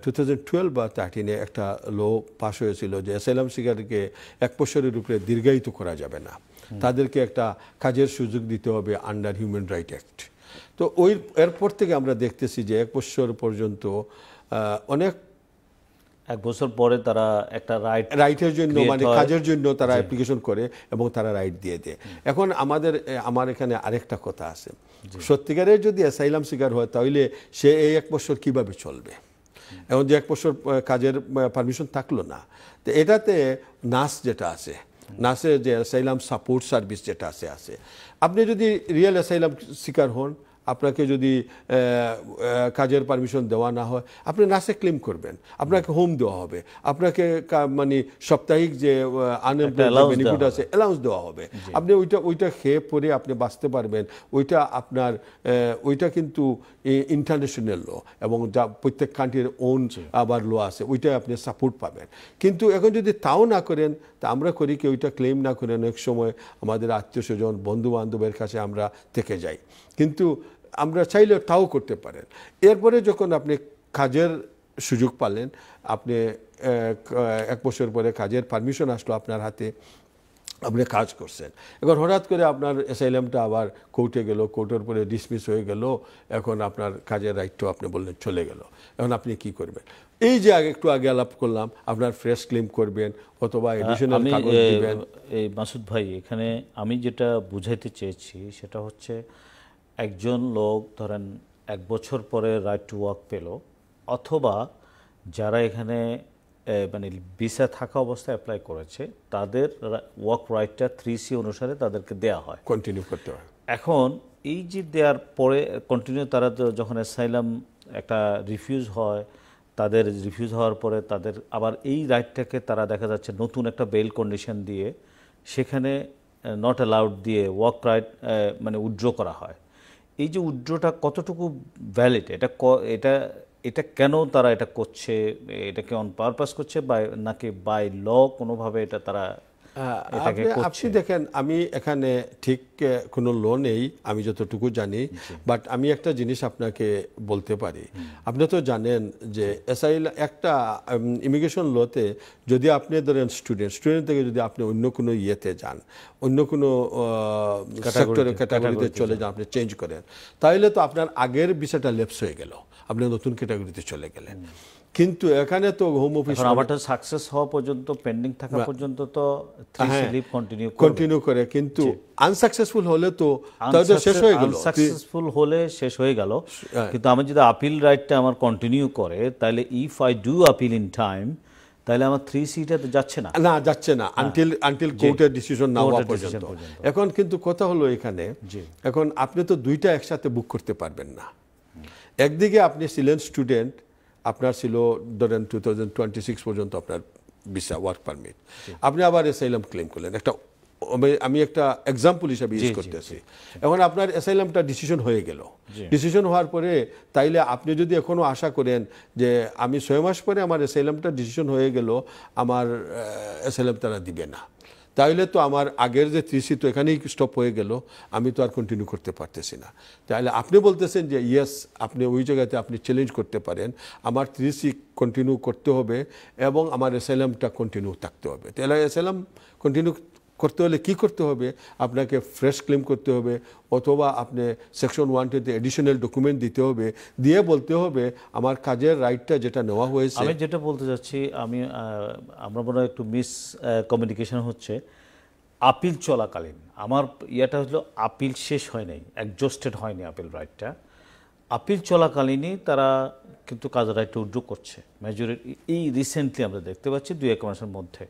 টু থাউজেন্ড টুয়েলভ বা থার্টিনে একটা ল পাশ হয়েছিল যে অ্যাসাইলাম শিকারকে এক বছরের উপরে দীর্ঘায়িত করা যাবে না তাদেরকে একটা কাজের সুযোগ দিতে হবে আন্ডার হিউম্যান রাইট অ্যাক্ট তো ওই এরপর থেকে আমরা দেখতেছি যে এক বছর পর্যন্ত অনেক এক বছর পরে তারা একটা রাইট রাইটের জন্য মানে কাজের জন্য তারা অ্যাপ্লিকেশন করে এবং তারা রাইট দিয়ে দেয় এখন আমাদের আমার এখানে আরেকটা কথা আছে সত্যিকারের যদি অ্যাসাইলাম শিকার হয় তাহলে সে এই এক বছর কিভাবে চলবে এবং যে এক বছর কাজের পারমিশন থাকলো না তো এটাতে নাস যেটা আছে নাসে যে অ্যাসাইলাম সাপোর্ট সার্ভিস যেটা আছে আছে আপনি যদি রিয়েল অ্যাসাইলাম শিকার হন আপনাকে যদি কাজের পারমিশন দেওয়া না হয় আপনি নাসে ক্লেম করবেন আপনাকে হোম দেওয়া হবে আপনাকে মানে সাপ্তাহিক যে আনএমপ্লয়মেন্ট আছে অ্যালাউন্স দেওয়া হবে আপনি ওইটা ওইটা খেয়ে পরে আপনি বাঁচতে পারবেন ওইটা আপনার ওইটা কিন্তু ইন্টারন্যাশনাল ল এবং যা প্রত্যেক কান্ট্রির ওন আবার ল আছে ওইটা আপনি সাপোর্ট পাবেন কিন্তু এখন যদি তাও না করেন তা আমরা করি কি ওইটা ক্লেম না করেন অনেক সময় আমাদের আত্মীয় স্বজন বন্ধু বান্ধবের কাছে আমরা থেকে যাই কিন্তু আমরা চাইলে তাও করতে পারেন এরপরে যখন আপনি কাজের সুযোগ পালেন আপনি এক বছর পরে কাজের পারমিশন আসলো আপনার হাতে আপনি কাজ করছেন এবার হঠাৎ করে আপনার অ্যাসাইলামটা আবার কোর্টে গেল কোর্টের পরে ডিসমিস হয়ে গেল এখন আপনার কাজের দায়িত্ব আপনি বললেন চলে গেল এখন আপনি কি করবেন এই যে আগে একটু আগে আলাপ করলাম আপনার ফ্রেশ ক্লেম করবেন অথবা এই মাসুদ ভাই এখানে আমি যেটা বুঝাইতে চেয়েছি সেটা হচ্ছে একজন লোক ধরেন এক বছর পরে রাইট টু ওয়ার্ক পেল অথবা যারা এখানে মানে বিসা থাকা অবস্থায় অ্যাপ্লাই করেছে তাদের ওয়ার্ক রাইটটা থ্রি সি অনুসারে তাদেরকে দেয়া হয় কন্টিনিউ করতে হয় এখন এই যে দেওয়ার পরে কন্টিনিউ তারা যখন এসাইলাম একটা রিফিউজ হয় তাদের রিফিউজ হওয়ার পরে তাদের আবার এই রাইটটাকে তারা দেখা যাচ্ছে নতুন একটা বেল কন্ডিশন দিয়ে সেখানে নট অ্যালাউড দিয়ে ওয়ার্ক রাইট মানে উইড্র করা হয় এই যে উড্রটা কতটুকু ভ্যালিড এটা এটা এটা কেন তারা এটা করছে এটাকে অন পারপাস করছে বা নাকি বাই ল কোনোভাবে এটা তারা আপনি দেখেন আমি এখানে ঠিক কোনো লো নেই আমি যতটুকু জানি বাট আমি একটা জিনিস আপনাকে বলতে পারি আপনি তো জানেন যে এসআই একটা ইমিগ্রেশন লোতে যদি আপনি ধরেন স্টুডেন্ট স্টুডেন্ট থেকে যদি আপনি অন্য কোনো ইয়েতে যান অন্য কোনো সেক্টরে ক্যাটাগরিতে চলে যান আপনি চেঞ্জ করেন তাহলে তো আপনার আগের বিষয়টা লেপস হয়ে গেল আপনি নতুন ক্যাটাগরিতে চলে গেলেন কিন্তু এখানে তো হোম মানে অফিস আমারটা সাকসেস হওয়া পর্যন্ত পেন্ডিং থাকা পর্যন্ত তো স্লিপ কন্টিনিউ কন্টিনিউ করে কিন্তু আনসাকসেসফুল হলে তো তাহলে শেষ হয়ে গেল সাকসেসফুল হলে শেষ হয়ে গেল হ্যাঁ। কিন্তু আমি যদি আপিল রাইটটা আমার কন্টিনিউ করে তাহলে if I do appeal in time তাহলে আমার থ্রি সিটা তো যাচ্ছে না না যাচ্ছে না আনটিল আনটিল কোর্টের ডিসিশন না হওয়া পর্যন্ত এখন কিন্তু কথা হলো এখানে এখন আপনি তো দুইটা একসাথে বুক করতে পারবেন না একদিকে আপনি ছিলেন স্টুডেন্ট আপনার ছিল ধরেন টু থাউজেন্ড টোয়েন্টি সিক্স পর্যন্ত আপনার ভিসা ওয়ার্ক পারমিট আপনি আবার এসাইলাম ক্লেম করলেন একটা আমি একটা এক্সাম্পল হিসাবে ইউজ করতেছি এখন আপনার অ্যাসাইলামটা ডিসিশন হয়ে গেল ডিসিশন হওয়ার পরে তাইলে আপনি যদি এখনও আশা করেন যে আমি ছয় মাস পরে আমার অ্যাসাইলামটা ডিসিশন হয়ে গেল আমার অ্যাসাইলাম তারা দিবে না তাহলে তো আমার আগের যে ত্রিসি তো এখানেই স্টপ হয়ে গেল আমি তো আর কন্টিনিউ করতে পারতেছি না তাহলে আপনি বলতেছেন যে ইয়েস আপনি ওই জায়গাতে আপনি চ্যালেঞ্জ করতে পারেন আমার ত্রিসি কন্টিনিউ করতে হবে এবং আমার এসএলএমটা কন্টিনিউ থাকতে হবে তাহলে এসএলএম কন্টিনিউ করতে হলে কি করতে হবে আপনাকে ফ্রেশ ক্লেম করতে হবে অথবা আপনি সেকশন ওয়ান টুতে অ্যাডিশনাল ডকুমেন্ট দিতে হবে দিয়ে বলতে হবে আমার কাজের রাইটটা যেটা নেওয়া হয়েছে আমি যেটা বলতে চাচ্ছি আমি আমরা মনে হয় একটু মিস কমিউনিকেশন হচ্ছে আপিল চলাকালীন আমার ইয়েটা হলো আপিল শেষ হয় নাই অ্যাডজস্টেড হয়নি আপিল রাইটটা আপিল চলাকালীনই তারা কিন্তু কাজের রাইটটা উদ্যোগ করছে মেজরিটি এই রিসেন্টলি আমরা দেখতে পাচ্ছি দুই এক মাসের মধ্যে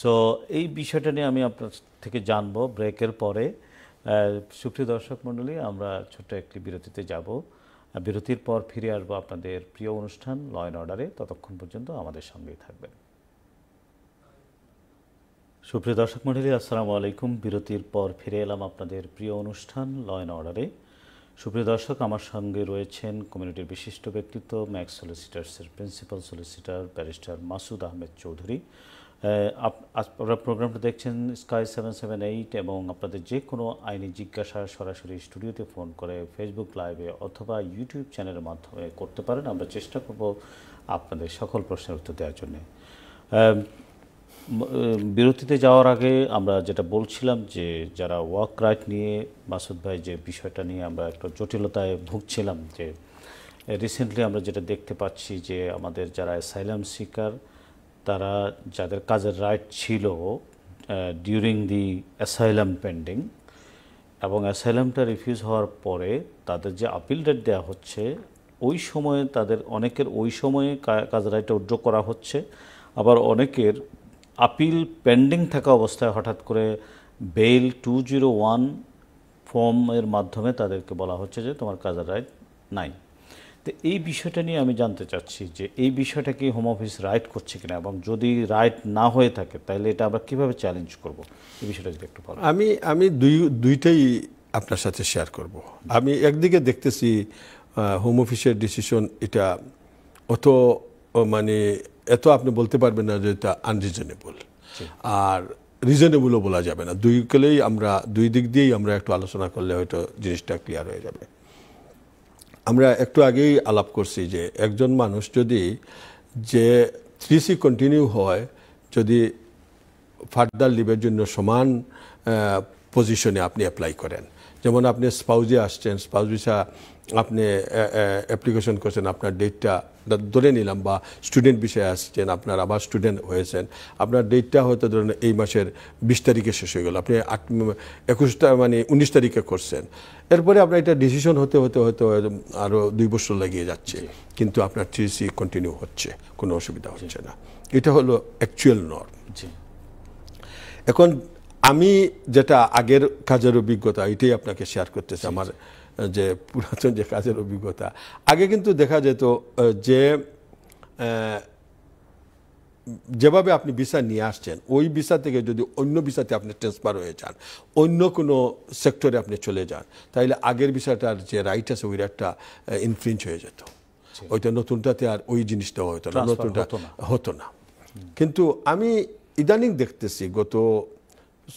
সো এই বিষয়টা নিয়ে আমি আপনার থেকে জানবো ব্রেকের পরে সুপ্রিয় দর্শক মণ্ডলী আমরা ছোট্ট একটি বিরতিতে যাব বিরতির পর ফিরে আসবো আপনাদের প্রিয় অনুষ্ঠান ল অ্যান্ড অর্ডারে ততক্ষণ পর্যন্ত আমাদের সঙ্গেই থাকবেন সুপ্রিয় দর্শক মণ্ডলী আসসালামু আলাইকুম বিরতির পর ফিরে এলাম আপনাদের প্রিয় অনুষ্ঠান ল অ্যান্ড অর্ডারে সুপ্রিয় দর্শক আমার সঙ্গে রয়েছেন কমিউনিটির বিশিষ্ট ব্যক্তিত্ব ম্যাক্স সলিসিটার্সের principal solicitor barrister Masud Ahmed Chowdhury আপনারা প্রোগ্রামটা দেখছেন স্কাই সেভেন সেভেন এইট এবং আপনাদের যে কোনো আইনি জিজ্ঞাসা সরাসরি স্টুডিওতে ফোন করে ফেসবুক লাইভে অথবা ইউটিউব চ্যানেলের মাধ্যমে করতে পারেন আমরা চেষ্টা করব আপনাদের সকল প্রশ্নের উত্তর দেওয়ার জন্য বিরতিতে যাওয়ার আগে আমরা যেটা বলছিলাম যে যারা ওয়ার্ক রাইট নিয়ে মাসুদ ভাই যে বিষয়টা নিয়ে আমরা একটা জটিলতায় ভুগছিলাম যে রিসেন্টলি আমরা যেটা দেখতে পাচ্ছি যে আমাদের যারা অ্যাসাইলাম শিকার তারা যাদের কাজের রাইট ছিল ডিউরিং দি অ্যাসাইলাম পেন্ডিং এবং অ্যাসাইলামটা রিফিউজ হওয়ার পরে তাদের যে আপিল ডেট দেওয়া হচ্ছে ওই সময়ে তাদের অনেকের ওই সময়ে কাজ রাইটটা উড্র করা হচ্ছে আবার অনেকের আপিল পেন্ডিং থাকা অবস্থায় হঠাৎ করে বেইল টু জিরো ওয়ান ফর্মের মাধ্যমে তাদেরকে বলা হচ্ছে যে তোমার কাজের রাইট নাই তো এই বিষয়টা নিয়ে আমি জানতে চাচ্ছি যে এই বিষয়টা কি হোম অফিস রাইট করছে কিনা এবং যদি রাইট না হয়ে থাকে তাহলে এটা আমরা কিভাবে চ্যালেঞ্জ করব এই বিষয়টা যদি একটু আমি আমি দুই দুইটাই আপনার সাথে শেয়ার করব আমি একদিকে দেখতেছি হোম অফিসের ডিসিশন এটা অত মানে এত আপনি বলতে পারবেন না যে এটা আনরিজনেবল আর রিজনেবলও বলা যাবে না দুই দুইকেলেই আমরা দুই দিক দিয়েই আমরা একটু আলোচনা করলে হয়তো জিনিসটা ক্লিয়ার হয়ে যাবে আমরা একটু আগেই আলাপ করছি যে একজন মানুষ যদি যে থ্রিসি কন্টিনিউ হয় যদি ফার্দার লিভের জন্য সমান পজিশনে আপনি অ্যাপ্লাই করেন যেমন আপনি স্পাউজে আসছেন স্পাউজ ভিসা আপনি অ্যাপ্লিকেশন করছেন আপনার ডেটটা ধরে নিলাম বা স্টুডেন্ট বিষয়ে আসছেন আপনার আবার স্টুডেন্ট হয়েছেন আপনার ডেটটা হয়তো ধরেন এই মাসের বিশ তারিখে শেষ হয়ে গেল আপনি আট একুশটা মানে উনিশ তারিখে করছেন এরপরে আপনার এটা ডিসিশন হতে হতে হয়তো আরও দুই বছর লাগিয়ে যাচ্ছে কিন্তু আপনার থ্রিসি কন্টিনিউ হচ্ছে কোনো অসুবিধা হচ্ছে না এটা হলো অ্যাকচুয়াল নর্ম এখন আমি যেটা আগের কাজের অভিজ্ঞতা এটাই আপনাকে শেয়ার করতেছি আমার যে পুরাতন যে কাজের অভিজ্ঞতা আগে কিন্তু দেখা যেত যে যেভাবে আপনি ভিসা নিয়ে আসছেন ওই ভিসা থেকে যদি অন্য ভিসাতে আপনি ট্রান্সফার হয়ে যান অন্য কোনো সেক্টরে আপনি চলে যান তাহলে আগের ভিসাটার যে রাইট আছে ওই রাইটটা ইনফ্রিঞ্জ হয়ে যেত ওইটা নতুনটাতে আর ওই জিনিসটা হতো না নতুনটা হতো না কিন্তু আমি ইদানিং দেখতেছি গত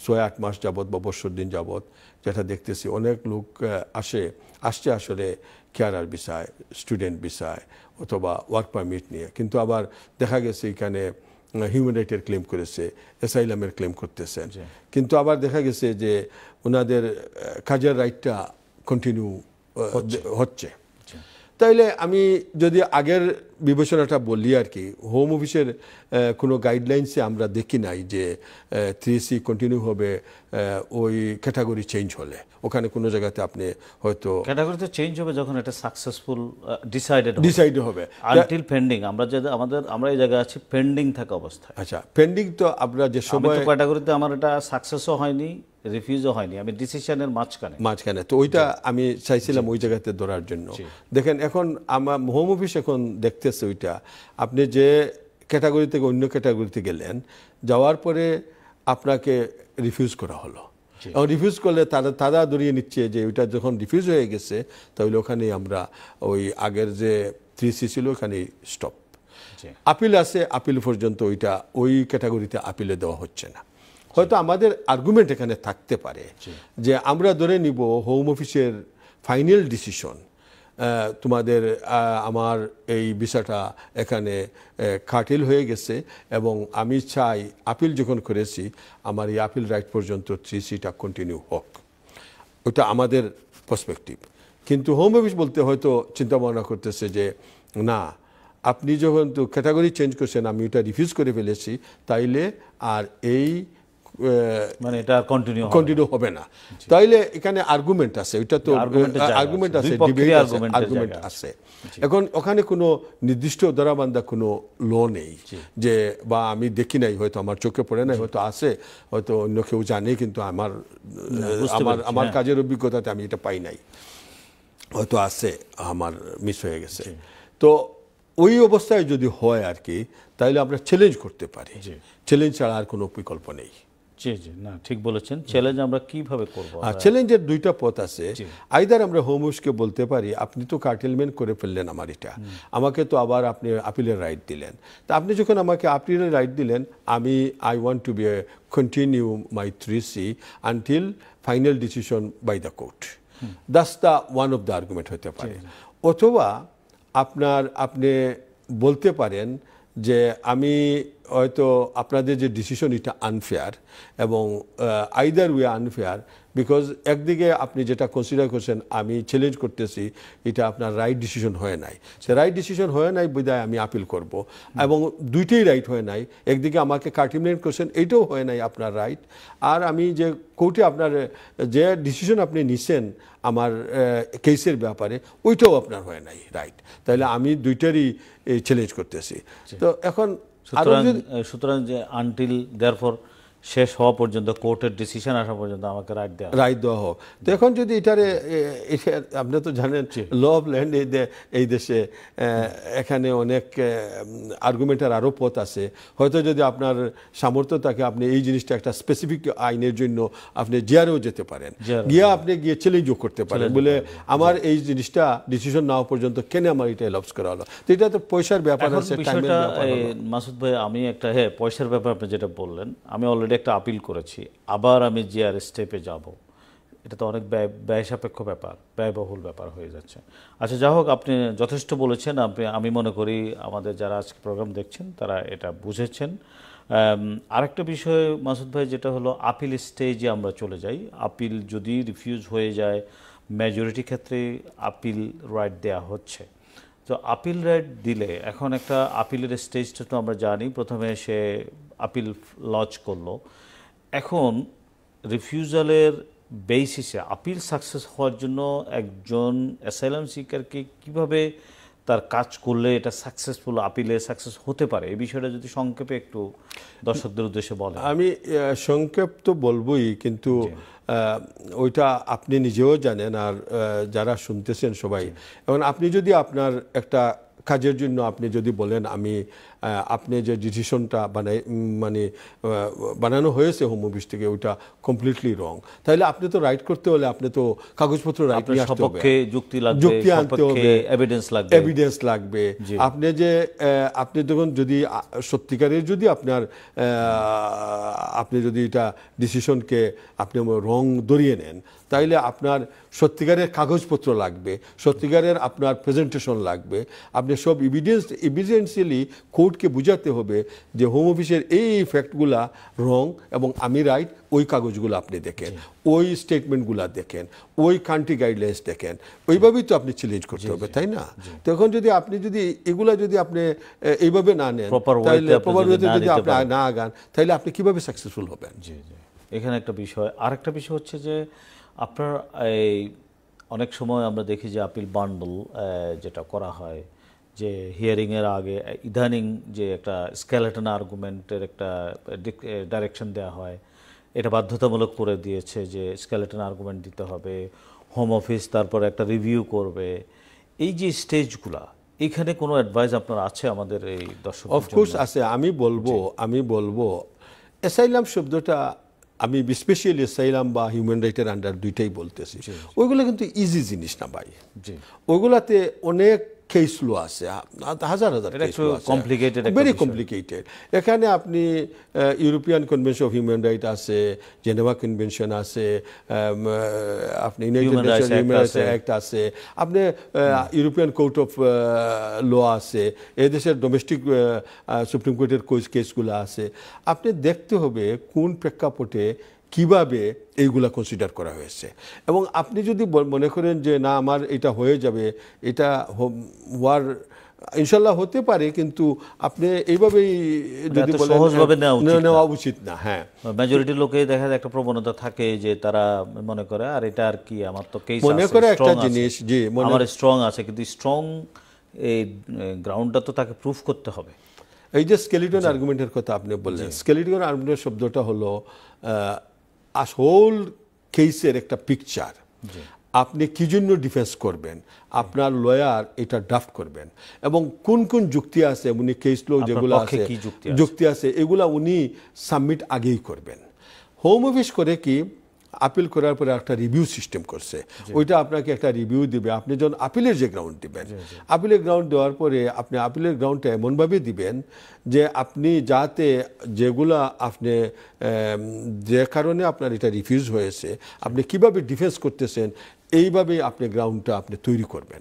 ছয় আট মাস যাবৎ বা বছর দিন যাবৎ যেটা দেখতেছি অনেক লোক আসে আসছে আসলে কেয়ারার বিষয় স্টুডেন্ট বিষয় অথবা ওয়ার্ক পারমিট নিয়ে কিন্তু আবার দেখা গেছে এখানে হিউম্যান রাইটের ক্লেম করেছে এসাইলামের ক্লেম করতেছেন কিন্তু আবার দেখা গেছে যে ওনাদের কাজের রাইটটা কন্টিনিউ হচ্ছে তাইলে আমি যদি আগের বিবেচনাটা বললি আর কি হোম অফিসের কোনো গাইডলাইন্সে আমরা দেখি নাই যে থ্রি সি কন্টিনিউ হবে ওই ক্যাটাগরি চেঞ্জ হলে ওখানে কোনো জায়গাতে আপনি হয়তো ক্যাটাগরি তো চেঞ্জ হবে যখন এটা সাকসেসফুল ডিসাইডেড ডিসাইড হবে আনটিল পেন্ডিং আমরা যে আমাদের আমরা এই জায়গায় আছি পেন্ডিং থাকা অবস্থায় আচ্ছা পেন্ডিং তো আমরা যে সময় ক্যাটাগরিতে আমার এটা সাকসেসও হয়নি রিফিউজও হয়নি আমি ডিসিশনের মাঝখানে মাঝখানে তো ওইটা আমি চাইছিলাম ওই জায়গাতে ধরার জন্য দেখেন এখন আমার হোম অফিস এখন দেখতে দেখতেছে ওইটা আপনি যে ক্যাটাগরি থেকে অন্য ক্যাটাগরিতে গেলেন যাওয়ার পরে আপনাকে রিফিউজ করা হলো এবং রিফিউজ করলে তারা তারা দরিয়ে নিচ্ছে যে ওইটা যখন রিফিউজ হয়ে গেছে তাহলে ওখানেই আমরা ওই আগের যে থ্রি সি ছিল ওখানেই স্টপ আপিল আছে আপিল পর্যন্ত ওইটা ওই ক্যাটাগরিতে আপিলে দেওয়া হচ্ছে না হয়তো আমাদের আর্গুমেন্ট এখানে থাকতে পারে যে আমরা ধরে নিব হোম অফিসের ফাইনাল ডিসিশন তোমাদের আমার এই বিষয়টা এখানে কাটিল হয়ে গেছে এবং আমি চাই আপিল যখন করেছি আমার এই আপিল রাইট পর্যন্ত থ্রি সিটা কন্টিনিউ হোক ওটা আমাদের পার্সপেক্টিভ কিন্তু হোম অফিস বলতে হয়তো চিন্তা ভাবনা করতেছে যে না আপনি যখন ক্যাটাগরি চেঞ্জ করছেন আমি ওটা রিফিউজ করে ফেলেছি তাইলে আর এই মানে এটা কন্টিনিউ কন্টিনিউ হবে না তাইলে এখানে আর্গুমেন্ট আছে ওইটা তো আর্গুমেন্ট আছে আর্গুমেন্ট আছে এখন ওখানে কোনো নির্দিষ্ট দরাবান্ধা কোনো ল নেই যে বা আমি দেখি নাই হয়তো আমার চোখে পড়ে নাই হয়তো আছে হয়তো অন্য কেউ জানে কিন্তু আমার আমার আমার হ্যাঁ। কাজের অভিজ্ঞতাতে আমি এটা পাই নাই হয়তো আছে আমার মিস হয়ে গেছে তো ওই অবস্থায় যদি হয় আর কি তাহলে আমরা চ্যালেঞ্জ করতে পারি চ্যালেঞ্জ ছাড়া আর কোনো বিকল্প নেই না ঠিক বলেছেন চ্যালেঞ্জ আমরা চ্যালেঞ্জের দুইটা পথ আছে আইদার আমরা হোমসকে বলতে পারি আপনি তো কার্টেলমেন্ট করে ফেললেন আমার এটা আমাকে তো আবার আপনি আপিলের রাইট দিলেন তা আপনি যখন আমাকে আপিলের রাইট দিলেন আমি I want to be continue my three C until final decision by the court does the one of the argument হতে পারে অথবা আপনার আপনি বলতে পারেন যে আমি হয়তো আপনাদের যে ডিসিশন এটা আনফেয়ার এবং আইদার উই আনফেয়ার বিকজ একদিকে আপনি যেটা কনসিডার করছেন আমি চ্যালেঞ্জ করতেছি এটা আপনার রাইট ডিসিশন হয়ে নাই সে রাইট ডিসিশন হয়ে নাই বিদায় আমি আপিল করব এবং দুইটাই রাইট হয়ে নাই একদিকে আমাকে কার্টিমিনেট করছেন এইটাও হয়ে নাই আপনার রাইট আর আমি যে কোর্টে আপনার যে ডিসিশন আপনি নিছেন আমার কেসের ব্যাপারে ওইটাও আপনার হয়ে নাই রাইট তাহলে আমি দুইটারই চ্যালেঞ্জ করতেছি তো এখন সুতরাং সুতরাং যে আনটিল দেয়ারফর শেষ হওয়া পর্যন্ত কোর্টের ডিসিশন আসা পর্যন্ত আমাকে রাইট দেওয়া রাইট দেওয়া হোক তো এখন যদি এটারে আপনি তো জানেন ল অফ ল্যান্ড এই এই দেশে এখানে অনেক আর্গুমেন্টের আরও পথ আছে হয়তো যদি আপনার সামর্থ্য থাকে আপনি এই জিনিসটা একটা স্পেসিফিক আইনের জন্য আপনি জিয়ারেও যেতে পারেন গিয়ে আপনি গিয়ে চ্যালেঞ্জও করতে পারেন বলে আমার এই জিনিসটা ডিসিশন নেওয়া পর্যন্ত কেন আমার এটা এলপস করা হলো তো এটা তো পয়সার ব্যাপার আছে মাসুদ ভাই আমি একটা হ্যাঁ পয়সার ব্যাপার আপনি যেটা বললেন আমি অলরেডি একটা আপিল করেছি আবার আমি জিআর স্টেপে যাব এটা তো অনেক ব্যয় ব্যয় সাপেক্ষ ব্যাপার ব্যয়বহুল ব্যাপার হয়ে যাচ্ছে আচ্ছা যা হোক আপনি যথেষ্ট বলেছেন আপনি আমি মনে করি আমাদের যারা আজকে প্রোগ্রাম দেখছেন তারা এটা বুঝেছেন আরেকটা বিষয় মাসুদ ভাই যেটা হলো আপিল স্টেজে আমরা চলে যাই আপিল যদি রিফিউজ হয়ে যায় মেজরিটি ক্ষেত্রে আপিল রাইট দেয়া হচ্ছে তো আপিল রাইট দিলে এখন একটা আপিলের স্টেজটা তো আমরা জানি প্রথমে সে আপিল লজ করলো এখন রিফিউজালের বেসিসে আপিল সাকসেস হওয়ার জন্য একজন অ্যাসাইলাম সিকারকে কিভাবে তার কাজ করলে এটা সাকসেসফুল আপিলে সাকসেস হতে পারে এই বিষয়টা যদি সংক্ষেপে একটু দর্শকদের উদ্দেশ্যে বলেন আমি সংক্ষেপ তো বলবই কিন্তু ওইটা আপনি নিজেও জানেন আর যারা শুনতেছেন সবাই এবং আপনি যদি আপনার একটা কাজের জন্য আপনি যদি বলেন আমি আপনি যে ডিসিশনটা বানাই মানে বানানো হয়েছে হোম অফিস থেকে ওইটা কমপ্লিটলি রং তাহলে আপনি তো রাইট করতে হলে আপনি তো কাগজপত্র রাইট নিয়ে আসতে হবে যুক্তি লাগবে যুক্তি আনতে হবে এভিডেন্স লাগবে এভিডেন্স লাগবে আপনি যে আপনি দেখুন যদি সত্যিকারের যদি আপনার আপনি যদি এটা ডিসিশনকে আপনি রং ধরিয়ে নেন তাইলে আপনার সত্যিকারের কাগজপত্র লাগবে সত্যিকারের আপনার প্রেজেন্টেশন লাগবে আপনি সব ইভিডেন্স ইভিডেন্সিয়ালি কোর্টকে বুঝাতে হবে যে হোম অফিসের এই ফ্যাক্টগুলা রং এবং আমি রাইট ওই কাগজগুলো আপনি দেখেন ওই স্টেটমেন্টগুলো দেখেন ওই কান্ট্রি গাইডলাইন্স দেখেন ওইভাবেই তো আপনি চ্যালেঞ্জ করতে হবে তাই না তখন যদি আপনি যদি এগুলা যদি আপনি এইভাবে না নেন তাহলে প্রপার ওয়েতে যদি আপনি না আগান তাহলে আপনি কিভাবে সাকসেসফুল হবেন জি জি এখানে একটা বিষয় আর একটা বিষয় হচ্ছে যে আপনার এই অনেক সময় আমরা দেখি যে আপিল বান্ডল যেটা করা হয় যে হিয়ারিংয়ের আগে ইদানিং যে একটা স্কেলেটন আর্গুমেন্টের একটা ডাইরেকশন দেওয়া হয় এটা বাধ্যতামূলক করে দিয়েছে যে স্কেলেটন আর্গুমেন্ট দিতে হবে হোম অফিস তারপর একটা রিভিউ করবে এই যে স্টেজগুলা এখানে কোনো অ্যাডভাইস আপনার আছে আমাদের এই দর্শক অফকোর্স আছে আমি বলবো আমি বলবো এসাইলাম শব্দটা আমি স্পেশালি সাইলাম বা হিউম্যান রাইটের আন্ডার দুইটাই বলতেছি ওইগুলো কিন্তু ইজি জিনিস না ভাই ওইগুলাতে অনেক কেস লো আছে হাজার হাজার কেস কমপ্লিকেটেড ভেরি কমপ্লিকেটেড এখানে আপনি European Convention of Human Right আছে জেনেভা কনভেনশন আছে আপনি হিউম্যান রাইটস অ্যাক্ট আছে আপনি ইউরোপিয়ান কোর্ট অফ ল আছে দেশের ডোমেস্টিক সুপ্রিম কোর্টের কোচ কেসগুলো আছে আপনি দেখতে হবে কোন প্রেক্ষাপটে কিভাবে এইগুলা কনসিডার করা হয়েছে এবং আপনি যদি মনে করেন যে না আমার এটা হয়ে যাবে এটা হওয়ার ইনশাল্লাহ হতে পারে কিন্তু আপনি এইভাবেই যদি সহজভাবে নেওয়া উচিত না হ্যাঁ মেজরিটি লোকে দেখা যায় একটা প্রবণতা থাকে যে তারা মনে করে আর এটা আর কি আমার তো কেস মনে করে একটা জিনিস যে আমার স্ট্রং আছে কিন্তু স্ট্রং এই গ্রাউন্ডটা তো তাকে প্রুফ করতে হবে এই যে স্কেলিটন আর্গুমেন্টের কথা আপনি বললেন স্কেলিটন আর্গুমেন্টের শব্দটা হলো আসল কেসের একটা পিকচার আপনি কী জন্য ডিফেন্স করবেন আপনার লয়ার এটা ড্রাফট করবেন এবং কোন কোন যুক্তি আছে উনি কেস লো যেগুলো আছে যুক্তি আছে এগুলা উনি সাবমিট আগেই করবেন হোম অফিস করে কি আপিল করার পরে একটা রিভিউ সিস্টেম করছে ওইটা আপনাকে একটা রিভিউ দিবে আপনি যখন আপিলের যে গ্রাউন্ড দিবেন আপিলের গ্রাউন্ড দেওয়ার পরে আপনি আপিলের গ্রাউন্ডটা এমনভাবে দিবেন যে আপনি যাতে যেগুলা আপনি যে কারণে আপনার এটা রিফিউজ হয়েছে আপনি কিভাবে ডিফেন্স করতেছেন এইভাবে আপনি গ্রাউন্ডটা আপনি তৈরি করবেন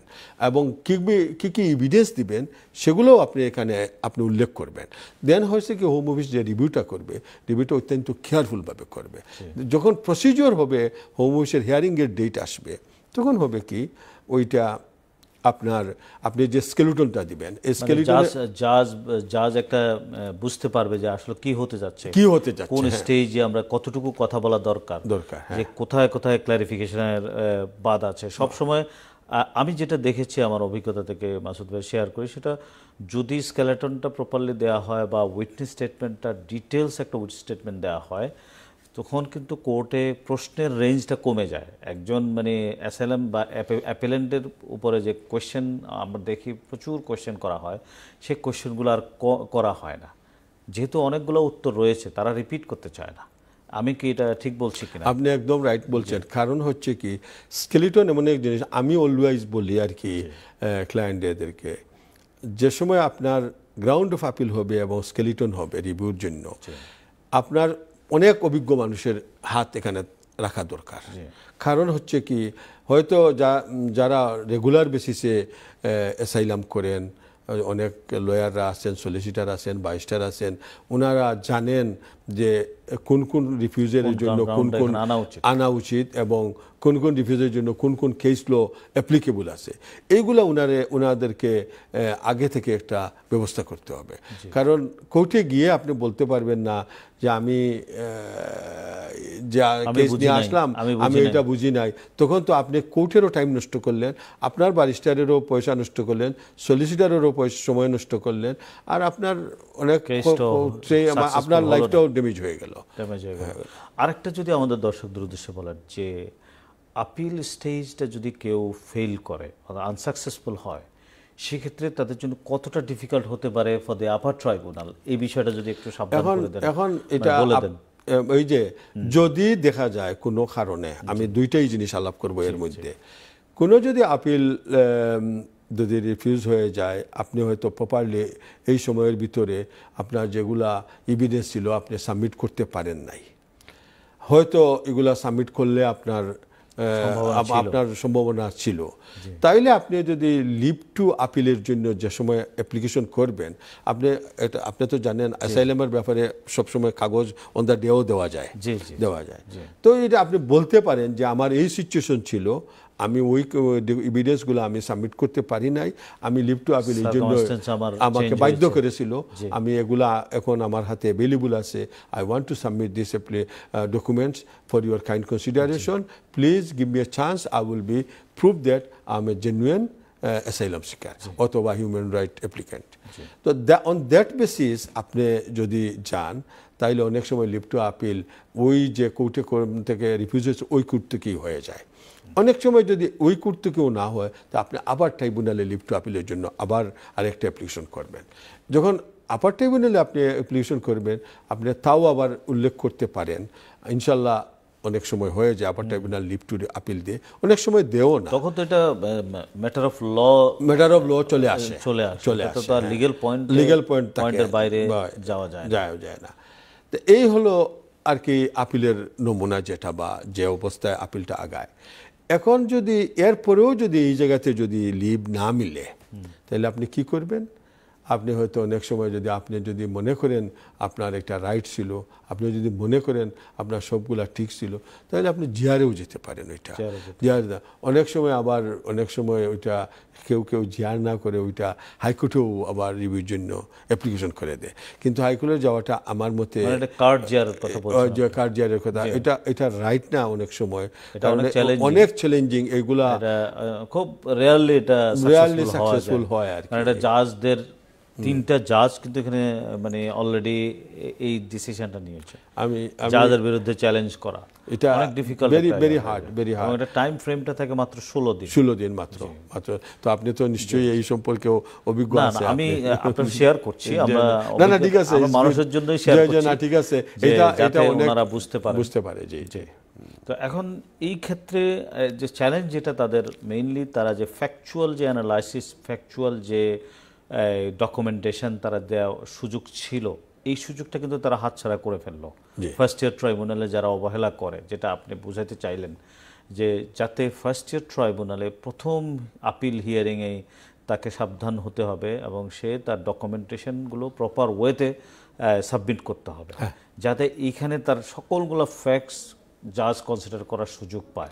এবং কী কী কী ইভিডেন্স দিবেন সেগুলোও আপনি এখানে আপনি উল্লেখ করবেন দেন হয়েছে কি হোম অফিস যে রিভিউটা করবে রিভিউটা অত্যন্ত কেয়ারফুলভাবে করবে যখন প্রসিজিওর হবে হোম অফিসের হিয়ারিংয়ের ডেট আসবে তখন হবে কি ওইটা আপনার আপনি যে স্কেলুটনটা দিবেন মানে একটা বুঝতে পারবে যে আসলে কি হতে যাচ্ছে কি হতে যাচ্ছে কোন স্টেজে হ্যাঁ। আমরা কতটুকু কথা বলা দরকার দরকার হ্যাঁ। যে কোথায় কোথায় ক্লারিফিকেশনের বাদ আছে সব সময় আমি যেটা দেখেছি আমার অভিজ্ঞতা থেকে মাসুদ ভাই শেয়ার করি সেটা যদি স্কেলেটনটা প্রপারলি দেওয়া হয় বা উইটনেস স্টেটমেন্টটা ডিটেলস একটা উইটনেস স্টেটমেন্ট দেওয়া হয় তখন কিন্তু কোর্টে প্রশ্নের রেঞ্জটা কমে যায় একজন মানে অ্যাসেলাম বা অ্যাপেলেন্টের উপরে যে কোয়েশ্চেন আমরা দেখি প্রচুর কোয়েশ্চেন করা হয় সে কোয়েশ্চেনগুলো আর করা হয় না যেহেতু অনেকগুলো উত্তর রয়েছে তারা রিপিট করতে চায় না আমি কি এটা ঠিক বলছি কিনা আপনি একদম রাইট বলছেন কারণ হচ্ছে কি স্কেলিটন এমন এক জিনিস আমি অলওয়াইজ বলি আর কি ক্লায়েন্টদেরকে যে সময় আপনার গ্রাউন্ড অফ আপিল হবে এবং স্কেলিটন হবে রিভিউর জন্য আপনার অনেক অভিজ্ঞ মানুষের হাত এখানে রাখা দরকার কারণ হচ্ছে কি হয়তো যা যারা রেগুলার বেসিসে অ্যাসাইলাম করেন অনেক লয়াররা আছেন সলিসিটার আছেন বাইস্টার আছেন ওনারা জানেন যে কোন কোন রিফিউজের জন্য কোন কোন আনা উচিত এবং কোন কোন ডিফিউজের জন্য কোন কোন কেস ল অ্যাপ্লিকেবল আছে এইগুলো ওনারে ওনাদেরকে আগে থেকে একটা ব্যবস্থা করতে হবে কারণ কোর্টে গিয়ে আপনি বলতে পারবেন না যে আমি যা কেস নিয়ে আসলাম আমি এটা বুঝি নাই তখন তো আপনি কোর্টেরও টাইম নষ্ট করলেন আপনার ব্যারিস্টারেরও পয়সা নষ্ট করলেন সলিসিটারেরও পয়সা সময় নষ্ট করলেন আর আপনার অনেক আপনার লাইফটাও ড্যামেজ হয়ে গেল হ্যাঁ। আরেকটা যদি আমাদের দর্শকদের উদ্দেশ্যে বলেন যে আপিল স্টেজটা যদি কেউ ফেল করে আনসাকসেসফুল হয় সেক্ষেত্রে তাদের জন্য কতটা ডিফিকাল্ট হতে পারে ফর দ্য আপার ট্রাইব্যুনাল এই বিষয়টা যদি একটু সাবধান করে দেন এখন মানে এটা বলে দেন ওই যে যদি দেখা যায় কোনো কারণে আমি দুইটাই জিনিস আলাপ করব এর মধ্যে কোনো যদি আপিল যদি রিফিউজ হয়ে যায় আপনি হয়তো প্রপারলি এই সময়ের ভিতরে আপনার যেগুলা ইভিডেন্স ছিল আপনি সাবমিট করতে পারেন নাই হয়তো এগুলা সাবমিট করলে আপনার আপনার সম্ভাবনা ছিল তাইলে আপনি যদি লিভ টু আপিলের জন্য যে সময় অ্যাপ্লিকেশন করবেন আপনি এটা আপনি তো জানেন অ্যাসাইলামের ব্যাপারে সবসময় কাগজ অন দ্য ডেও দেওয়া যায় দেওয়া যায় তো এটা আপনি বলতে পারেন যে আমার এই সিচুয়েশন ছিল আমি ওই ইভিডেন্সগুলো uh, আমি সাবমিট করতে পারি নাই আমি লিফ্ট টু আপিল এই জন্য আমাকে বাধ্য করেছিল আমি এগুলা এখন আমার হাতে অ্যাভেলেবল আছে I want to submit this documents for your kind consideration please give me a chance I will be prove that I am a genuine asylum seeker অথবা হিউম্যান রাইট অ্যাপ্লিকেন্ট তো অন দ্যাট বেসিস আপনি যদি যান তাইলে অনেক সময় lip to appeal ওই যে কোর্টে থেকে রিফিউজ ওই কোর্ট থেকেই হয়ে যায় অনেক সময় যদি ওই কর্তৃকেও না হয় তা আপনি আবার ট্রাইব্যুনালে লিভ আপিলের জন্য আবার আরেকটা অ্যাপ্লিকেশন করবেন যখন আপার ট্রাইব্যুনালে আপনি অ্যাপ্লিকেশন করবেন আপনি তাও আবার উল্লেখ করতে পারেন ইনশাল্লাহ অনেক সময় হয়ে যায় upper tribunal leave to appeal দিয়ে অনেক সময় দেও না তখন তো এটা matter of law matter of law চলে আসে চলে আসে চলে আসে তো লিগ্যাল পয়েন্ট লিগ্যাল পয়েন্ট পয়েন্টের বাইরে যাওয়া যায় যায় যায় না তো এই হলো আর কি আপিলের নমুনা যেটা বা যে অবস্থায় আপিলটা আগায় এখন যদি এরপরেও যদি এই জায়গাতে যদি লিভ না মিলে তাহলে আপনি কি করবেন আপনি হয়তো অনেক সময় যদি আপনি যদি মনে করেন আপনার একটা রাইট ছিল আপনি যদি মনে করেন আপনার সবগুলা ঠিক ছিল তাহলে আপনি জিয়ারেও যেতে পারেন ওইটা জিয়ার অনেক সময় আবার অনেক সময় ওইটা কেউ কেউ জিয়ার না করে ওইটা হাইকোর্টেও আবার রিভিউর জন্য অ্যাপ্লিকেশন করে দেয় কিন্তু হাইকোর্টে যাওয়াটা আমার মতে কার্ড মানে জিয়ারের কথা এটা এটা রাইট না অনেক সময় অনেক চ্যালেঞ্জিং এগুলা খুব রেয়ারলি এটা রেয়ারলি সাকসেসফুল হয় আর মানে এটা জাজদের তিনটা জাজ কিন্তু এখানে মানে অলরেডি এই ডিসিশনটা নিয়েছে আমি জাজের বিরুদ্ধে চ্যালেঞ্জ করা এটা অনেক difficult very very hard very hard এটা টাইম ফ্রেমটা থাকে মাত্র 16 দিন 16 দিন মাত্র মাত্র তো আপনি তো নিশ্চয়ই এই সম্পর্কে অভিজ্ঞ আছেন না আমি আপনার শেয়ার করছি আমরা না না ঠিক আছে আমরা মানুষের জন্যই শেয়ার করছি না ঠিক আছে এটা এটা অনেক বুঝতে পারে বুঝতে পারে জি জি তো এখন এই ক্ষেত্রে যে চ্যালেঞ্জ যেটা তাদের মেইনলি তারা যে ফ্যাকচুয়াল যে অ্যানালাইসিস ফ্যাকচুয়াল যে ডকুমেন্টেশন তারা দেওয়ার সুযোগ ছিল এই সুযোগটা কিন্তু তারা হাতছাড়া করে ফেললো ফার্স্ট ইয়ার ট্রাইব্যুনালে যারা অবহেলা করে যেটা আপনি বুঝাইতে চাইলেন যে যাতে ফার্স্ট ইয়ার ট্রাইব্যুনালে প্রথম আপিল হিয়ারিংয়ে তাকে সাবধান হতে হবে এবং সে তার ডকুমেন্টেশনগুলো প্রপার ওয়েতে সাবমিট করতে হবে হ্যাঁ। যাতে এইখানে তার সকলগুলো ফ্যাক্টস জাজ কনসিডার করার সুযোগ পায়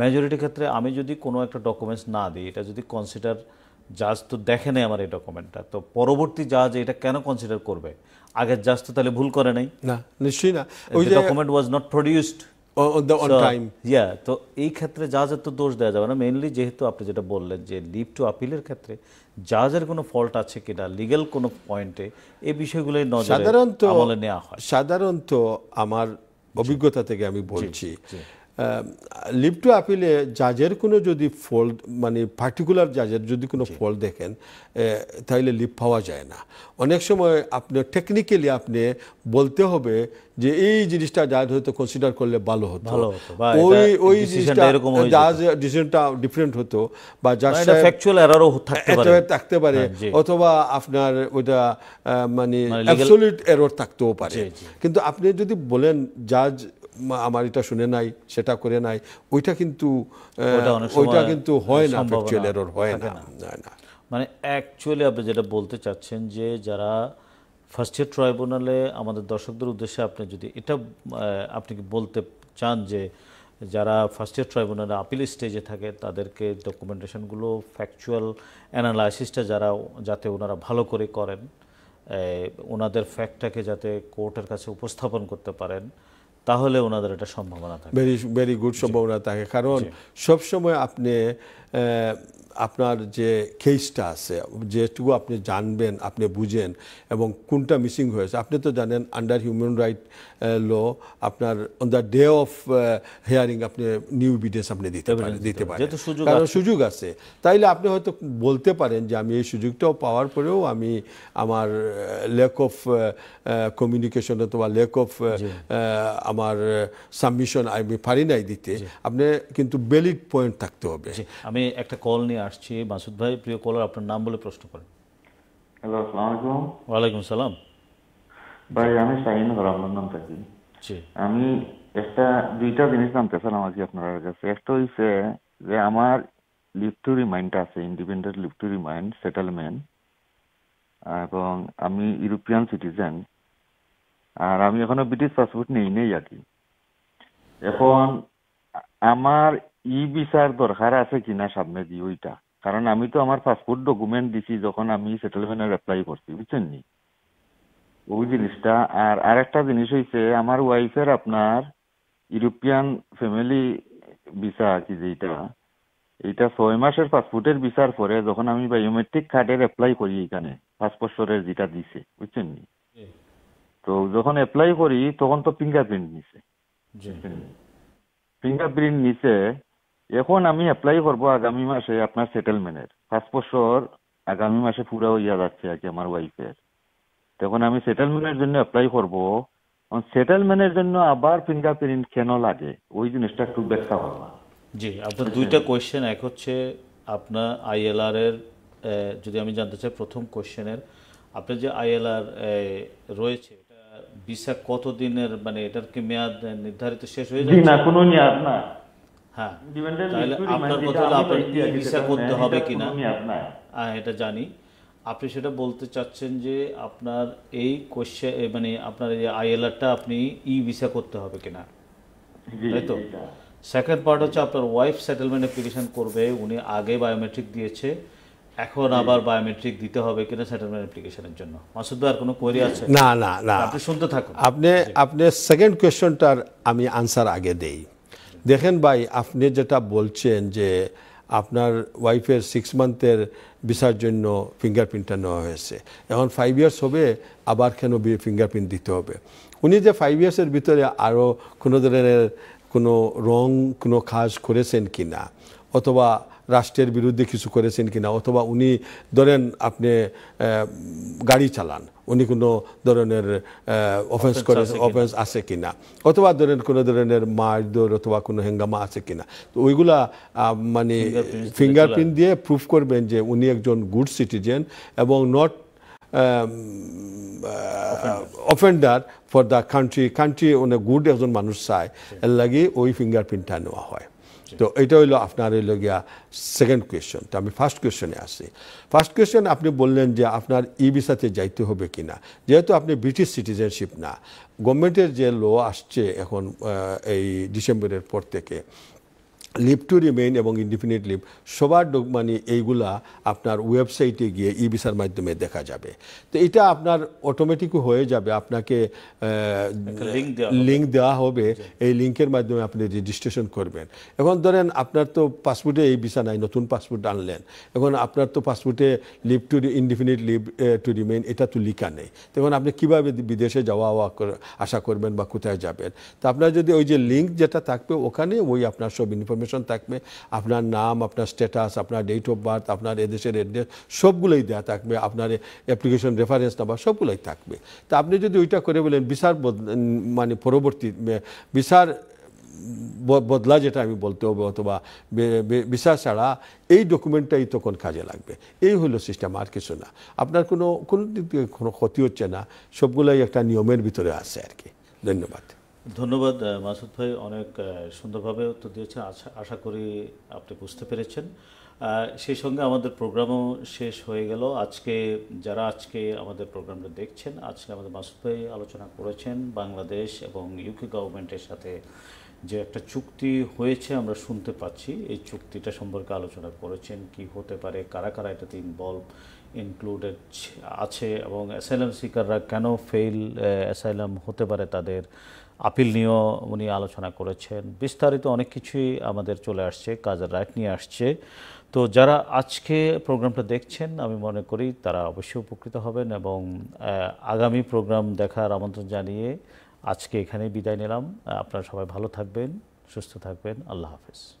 মেজরিটি হ্যাঁ। ক্ষেত্রে আমি যদি কোনো একটা ডকুমেন্টস না দিই এটা যদি কনসিডার জাজ তো দেখে নেই আমার এই ডকুমেন্টটা তো পরবর্তী জাজ এটা কেন কনসিডার করবে আগে জাজ তো তাহলে ভুল করে নাই না নিশ্চয়ই না ওই document was not produced yeah তো এই ক্ষেত্রে জাজের তো দোষ দেওয়া যাবে না মেইনলি যেহেতু আপনি যেটা বললেন যে লিভ টু আপিলের ক্ষেত্রে জাজের কোনো ফল্ট আছে কিনা লিগেল কোনো পয়েন্টে এই বিষয়গুলোই নজরে সাধারণত নেওয়া হয় সাধারণত আমার অভিজ্ঞতা থেকে আমি বলছি লিপটু আপিলে জাজের কোনো যদি ফল্ট মানে পার্টিকুলার জাজের যদি কোনো ফল দেখেন তাহলে লিপ পাওয়া যায় না অনেক সময় আপনি টেকনিক্যালি আপনি বলতে হবে যে এই জিনিসটা জাজ হয়তো কনসিডার করলে ভালো হতো ওই ওই জিনিসটা জাজ ডিসিশনটা ডিফারেন্ট হতো বা জাজ থাকতে পারে হ্যাঁ, অথবা আপনার ওইটা মানে অ্যাবসলিউট মানে এরর থাকতেও পারে কিন্তু আপনি যদি বলেন জাজ আমার এটা শুনে নাই সেটা করে নাই ওইটা কিন্তু ওইটা কিন্তু হয় না ফ্যাকচুয়াল এরর হয় না মানে অ্যাকচুয়ালি আপনি যেটা বলতে চাচ্ছেন যে যারা ফার্স্ট ইয়ার ট্রাইব্যুনালে আমাদের দর্শকদের উদ্দেশ্যে আপনি যদি এটা আপনি কি বলতে চান যে যারা ফার্স্ট ইয়ার ট্রাইব্যুনালে আপিল স্টেজে থাকে তাদেরকে ডকুমেন্টেশনগুলো ফ্যাকচুয়াল অ্যানালাইসিসটা যারা যাতে ওনারা ভালো করে করেন ওনাদের ফ্যাক্টটাকে যাতে কোর্টের কাছে উপস্থাপন করতে পারেন তাহলে ওনাদের একটা সম্ভাবনা থাকে ভেরি ভেরি গুড সম্ভাবনা থাকে কারণ সবসময় আপনি আপনার যে কেসটা আছে যেটুকু আপনি জানবেন আপনি বুঝেন এবং কোনটা মিসিং হয়েছে আপনি তো জানেন আন্ডার হিউম্যান রাইট লো আপনার on the day of hearing আপনি নিউ বিডিএস আপনি দিতে পারেন দিতে পারেন সুযোগ আছে তাইলে আপনি হয়তো বলতে পারেন যে আমি এই সুযোগটাও পাওয়ার পরেও আমি আমার লেক অফ কমিউনিকেশন অথবা লেক অফ আমার সাবমিশন আমি পারি নাই দিতে আপনি কিন্তু ভ্যালিড পয়েন্ট থাকতে হবে আমি একটা কল নিয়ে আসছি মাসুদ ভাই প্রিয় কলার আপনার নাম বলে প্রশ্ন করেন হ্যালো আসসালামু আলাইকুম ওয়ালাইকুম সালাম ভাই আমি শাহিনুর রহমান নাম থাকি আমি একটা দুইটা জিনিস জানতে চাইলাম আজকে আপনার কাছে একটা হইছে যে আমার লিভ টু রিমাইন্ড আছে independent leave to remind settlement এবং আমি ইউরোপিয়ান সিটিজেন আর আমি এখনো ব্রিটিশ পাসপোর্ট নেই নেই আর কি এখন আমার ই বিচার দরকার আছে কিনা সামনে দিয়ে ওইটা কারণ আমি তো আমার পাসপোর্ট ডকুমেন্ট দিছি যখন আমি সেটেলমেন্টের অ্যাপ্লাই করছি বুঝছেন নি ওই জিনিসটা আর আরেকটা জিনিস হইছে আমার ওয়াইফের আপনার ইউরোপিয়ান ফ্যামিলি ভিসা কি যেটা এটা ছয় মাসের পাসপোর্টের ভিসার পরে যখন আমি বায়োমেট্রিক কার্ডের অ্যাপ্লাই করি এখানে পাঁচ যেটা দিছে বুঝছেন নি তো যখন অ্যাপ্লাই করি তখন তো ফিঙ্গারপ্রিন্ট নিছে ফিঙ্গারপ্রিন্ট নিছে এখন আমি অ্যাপ্লাই করব আগামী মাসে আপনার সেটেলমেন্টের পাঁচ বছর আগামী মাসে পুরা ইয়া যাচ্ছে আর কি আমার ওয়াইফের তখন আমি সেটেলমেন্টের জন্য অ্যাপ্লাই করব সেটেলমেন্টের জন্য আবার ফিঙ্গারপ্রিন্ট কেন লাগে ওই জিনিসটা একটু ব্যাখ্যা করবা জি আপনার দুইটা কোয়েশ্চেন এক হচ্ছে আপনার আইএলআর এর যদি আমি জানতে চাই প্রথম কোয়েশ্চেনের আপনি যে আইএলআর রয়েছে এটা ভিসা কতদিনের মানে এটার কি মেয়াদ নির্ধারিত শেষ হয়ে যাবে না কোনো মেয়াদ না হ্যাঁ তাহলে আপনার কথা আপনি ভিসা করতে হবে কিনা হ্যাঁ এটা জানি আপনি সেটা বলতে চাচ্ছেন যে আপনার এই কোশ্চেন মানে আপনার এই আইএলআরটা আপনি ই ভিসা করতে হবে কিনা তাই তো সেকেন্ড পার্ট হচ্ছে আপনার ওয়াইফ সেটেলমেন্ট অ্যাপ্লিকেশন করবে উনি আগে বায়োমেট্রিক দিয়েছে এখন আবার বায়োমেট্রিক দিতে হবে কিনা সেটেলমেন্ট অ্যাপ্লিকেশনের জন্য মাসুদ আর কোনো কোয়েরি আছে না না না আপনি শুনতে থাকুন আপনি আপনি সেকেন্ড কোয়েশ্চনটার আমি আনসার আগে দেই দেখেন ভাই আপনি যেটা বলছেন যে আপনার ওয়াইফের সিক্স মান্থের ভিসার জন্য ফিঙ্গারপ্রিন্টটা নেওয়া হয়েছে এখন ফাইভ ইয়ার্স হবে আবার কেন ফিঙ্গারপ্রিন্ট দিতে হবে উনি যে ফাইভ ইয়ার্সের ভিতরে আরও কোনো ধরনের কোনো রং কোনো কাজ করেছেন কি না অথবা রাষ্ট্রের বিরুদ্ধে কিছু করেছেন কি না অথবা উনি ধরেন আপনি গাড়ি চালান উনি কোনো ধরনের অফেন্স করে অফেন্স আছে না অথবা ধরেন কোনো ধরনের মারধর অথবা কোনো হেঙ্গামা আছে কি না তো ওইগুলা মানে ফিঙ্গারপ্রিন্ট দিয়ে প্রুফ করবেন যে উনি একজন গুড সিটিজেন এবং not offender for the country country অনেক গুড একজন মানুষ চায় এর লাগে ওই ফিঙ্গারপ্রিন্টটা নেওয়া হয় তো এটা হইলো আপনার হইলো গিয়া সেকেন্ড কোয়েশন তো আমি ফার্স্ট কোয়েশনে আসি ফার্স্ট কোয়েশন আপনি বললেন যে আপনার ই ভিসাতে যাইতে হবে কি না যেহেতু আপনি ব্রিটিশ সিটিজেনশিপ না গভর্নমেন্টের যে ল আসছে এখন এই ডিসেম্বরের পর থেকে লিভ টু রিমেইন এবং ইনডিফিনিট লিভ সবার মানে এইগুলা আপনার ওয়েবসাইটে গিয়ে ই বিসার মাধ্যমে দেখা যাবে তো এটা আপনার অটোমেটিক হয়ে যাবে আপনাকে লিঙ্ক দেওয়া হবে এই লিঙ্কের মাধ্যমে আপনি রেজিস্ট্রেশন করবেন এখন ধরেন আপনার তো পাসপোর্টে এই ভিসা নাই নতুন পাসপোর্ট আনলেন এখন আপনার তো পাসপোর্টে leave to indefinite leave to remain এটা তো লিখা নেই তখন আপনি কীভাবে বিদেশে যাওয়া আওয়া আশা করবেন বা কোথায় যাবেন তো আপনার যদি ওই যে লিঙ্ক যেটা থাকবে ওখানে ওই আপনার সব ইনফরমেশন ইনফরমেশন থাকবে আপনার নাম আপনার স্ট্যাটাস আপনার ডেট অফ বার্থ আপনার এদেশের এড্রেস সবগুলোই দেওয়া থাকবে আপনার অ্যাপ্লিকেশন রেফারেন্স নাম্বার সবগুলোই থাকবে তা আপনি যদি ওইটা করে বলেন বিচার মানে পরবর্তী বিচার বদলা যেটা আমি বলতে হবে অথবা বিচার ছাড়া এই ডকুমেন্টটাই তখন কাজে লাগবে এই হলো সিস্টেম আর কিছু না আপনার কোনো কোনো দিক থেকে কোনো ক্ষতি হচ্ছে না সবগুলোই একটা নিয়মের ভিতরে আছে আর কি ধন্যবাদ ধন্যবাদ মাসুদ ভাই অনেক সুন্দরভাবে উত্তর দিয়েছেন আশা আশা করি আপনি বুঝতে পেরেছেন সেই সঙ্গে আমাদের প্রোগ্রামও শেষ হয়ে গেল আজকে যারা আজকে আমাদের প্রোগ্রামটা দেখছেন আজকে আমাদের মাসুদ ভাই আলোচনা করেছেন বাংলাদেশ এবং ইউকে গভর্নমেন্টের সাথে যে একটা চুক্তি হয়েছে আমরা শুনতে পাচ্ছি এই চুক্তিটা সম্পর্কে আলোচনা করেছেন কি হতে পারে কারা কারা এটাতে ইনভলভ ইনক্লুডেড আছে এবং অ্যাসাইলাম সিকাররা কেন ফেইল অ্যাসাইলাম হতে পারে তাদের আপিল নিয়েও উনি আলোচনা করেছেন বিস্তারিত অনেক কিছুই আমাদের চলে আসছে কাজের রাইট নিয়ে আসছে তো যারা আজকে প্রোগ্রামটা দেখছেন আমি মনে করি তারা অবশ্যই উপকৃত হবেন এবং আগামী প্রোগ্রাম দেখার আমন্ত্রণ জানিয়ে আজকে এখানে বিদায় নিলাম আপনারা সবাই ভালো থাকবেন সুস্থ থাকবেন আল্লাহ হাফেজ